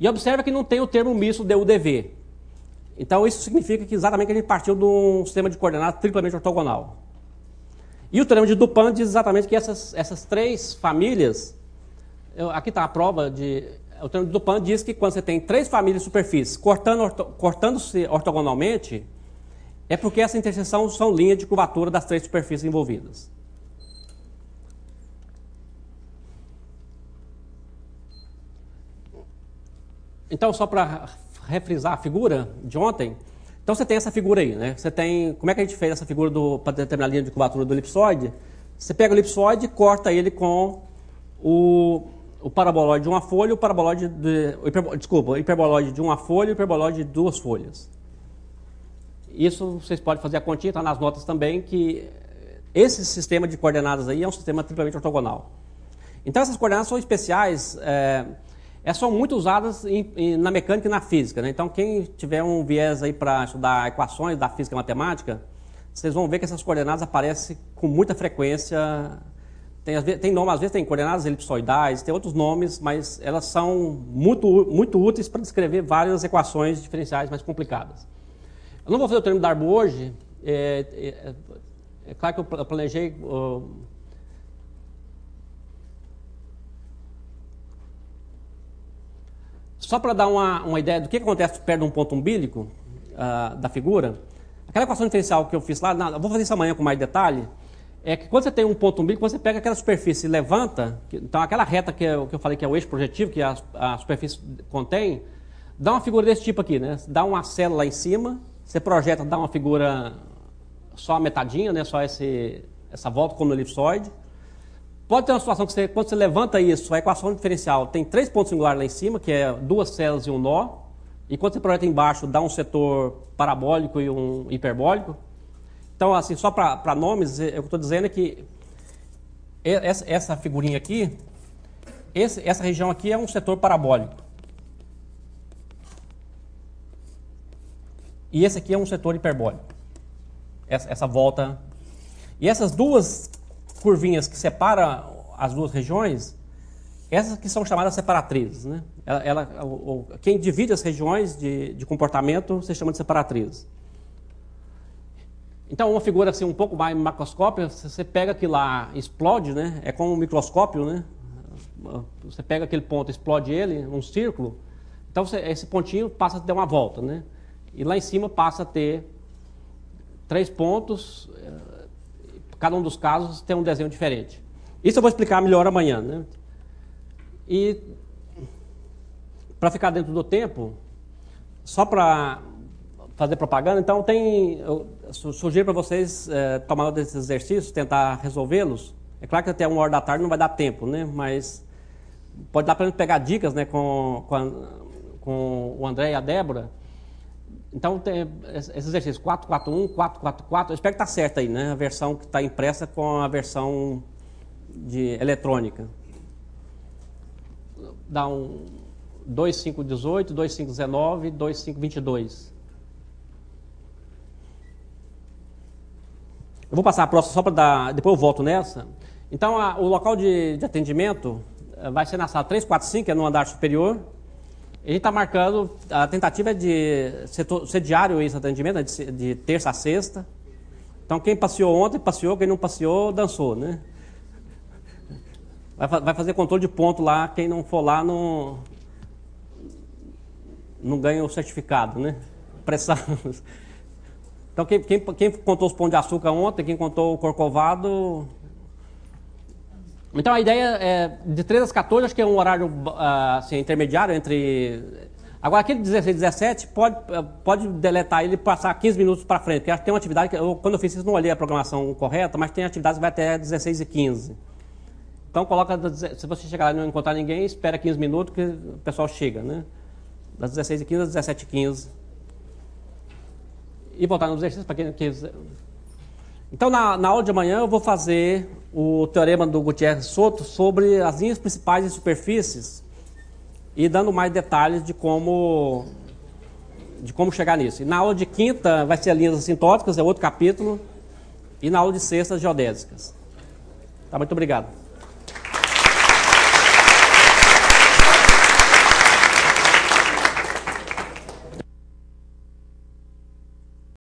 E observa que não tem o termo misto dv. Então isso significa que exatamente que a gente partiu de um sistema de coordenadas triplamente ortogonal. E o teorema de Dupin diz exatamente que essas, essas três famílias, eu, aqui está a prova de o teorema do Dupan diz que quando você tem três famílias de superfícies cortando, orto, cortando-se ortogonalmente, é porque essa interseção são linhas de curvatura das três superfícies envolvidas. Então, só para refrisar a figura de ontem, então você tem essa figura aí, né? Você tem, como é que a gente fez essa figura para determinar a linha de curvatura do elipsoide? Você pega o elipsoide e corta ele com o o paraboloide de uma folha, o paraboloide de, o desculpa, o hiperboloide de uma folha, o hiperboloide de duas folhas. Isso vocês podem fazer a continha, está nas notas também, que esse sistema de coordenadas aí é um sistema triplamente ortogonal. Então essas coordenadas são especiais, é, elas é, são muito usadas em, em, na mecânica e na física. Né? Então quem tiver um viés aí para estudar equações da física e matemática, vocês vão ver que essas coordenadas aparecem com muita frequência tem, tem nome, às vezes tem coordenadas elipsoidais, tem outros nomes, mas elas são muito, muito úteis para descrever várias equações diferenciais mais complicadas. Eu não vou fazer o termo Darbo hoje, é, é, é, é claro que eu planejei. Uh, só para dar uma, uma ideia do que acontece perto de um ponto umbilico uh, ah, da figura, aquela equação diferencial que eu fiz lá, eu vou fazer isso amanhã com mais detalhe é que quando você tem um ponto umbilical, você pega aquela superfície e levanta, então aquela reta que eu, é que eu falei que é o eixo projetivo, que a, a superfície contém, dá uma figura desse tipo aqui, né? Dá uma célula lá em cima, você projeta, dá uma figura só a metadinha, né? Só esse, essa volta como no elipsoide. Pode ter uma situação que você, quando você levanta isso, a equação diferencial tem três pontos singulares lá em cima, que é duas células e um nó. E quando você projeta embaixo, dá um setor parabólico e um hiperbólico. Então, assim, só para nomes, é, é eu estou dizendo é que essa, essa figurinha aqui, esse, essa região aqui é um setor parabólico. E esse aqui é um setor hiperbólico. Essa, essa volta. E essas duas curvinhas que separam as duas regiões, essas que são chamadas separatrizes. Né? Ela, ela, quem divide as regiões de, de comportamento se chama de separatrizes. Então, uma figura assim um pouco mais macroscópica, você pega que lá explode, né? É como um microscópio, né? Você pega aquele ponto, explode ele, um círculo. Então, você, esse pontinho passa a dar uma volta, né? E lá em cima passa a ter três pontos. Eh, cada um dos casos tem um desenho diferente. Isso eu vou explicar melhor amanhã, né? E para ficar dentro do tempo, só para fazer propaganda. Então, tem, eu sugiro para vocês é, tomar desses exercícios, tentar resolvê-los. É claro que até uma hora da tarde não vai dar tempo, né? Mas pode dar para pegar dicas né, com, com, a, com, o André e a Débora. Então, tem esse exercício 441, 444, eu espero que está certo aí, né? A versão que está impressa com a versão de eletrônica. Dá um 2518, 2519, 2522. Eu vou passar a próxima só para dar. Depois eu volto nessa. Então, a, o local de, de atendimento eh, vai ser na sala 345, que é no andar superior. A gente está marcando, a tentativa é de ser diário esse atendimento, né, de, de, terça a sexta. Então, quem passeou ontem, passeou, quem não passeou, dançou, né? Vai, vai fazer controle de ponto lá, quem não for lá não, não ganha o certificado, né? Pressão. Então, quem, quem, quem contou os pão de açúcar ontem, quem contou o corcovado. Então, a ideia é de 13 às 14, acho que é um horário ah, assim, intermediário entre. Agora, aquele 16, 17, pode, pode deletar ele e passar 15 minutos para frente, porque acho que tem uma atividade que. Eu, quando eu fiz isso, não olhei a programação correta, mas tem atividade que vai até 16 e 15. Então, coloca. Se você chegar lá e não encontrar ninguém, espera 15 minutos que o pessoal chega, né? Das 16 e 15 às 17 e 15 e voltar nos exercícios para quem quiser. Então, na, na, aula de amanhã, eu vou fazer o teorema do Gutierrez Soto sobre as linhas principais e superfícies e dando mais detalhes de como, de como chegar nisso. E na aula de quinta, vai ser linhas assintóticas, é outro capítulo, e na aula de sexta, geodésicas. Tá, muito obrigado.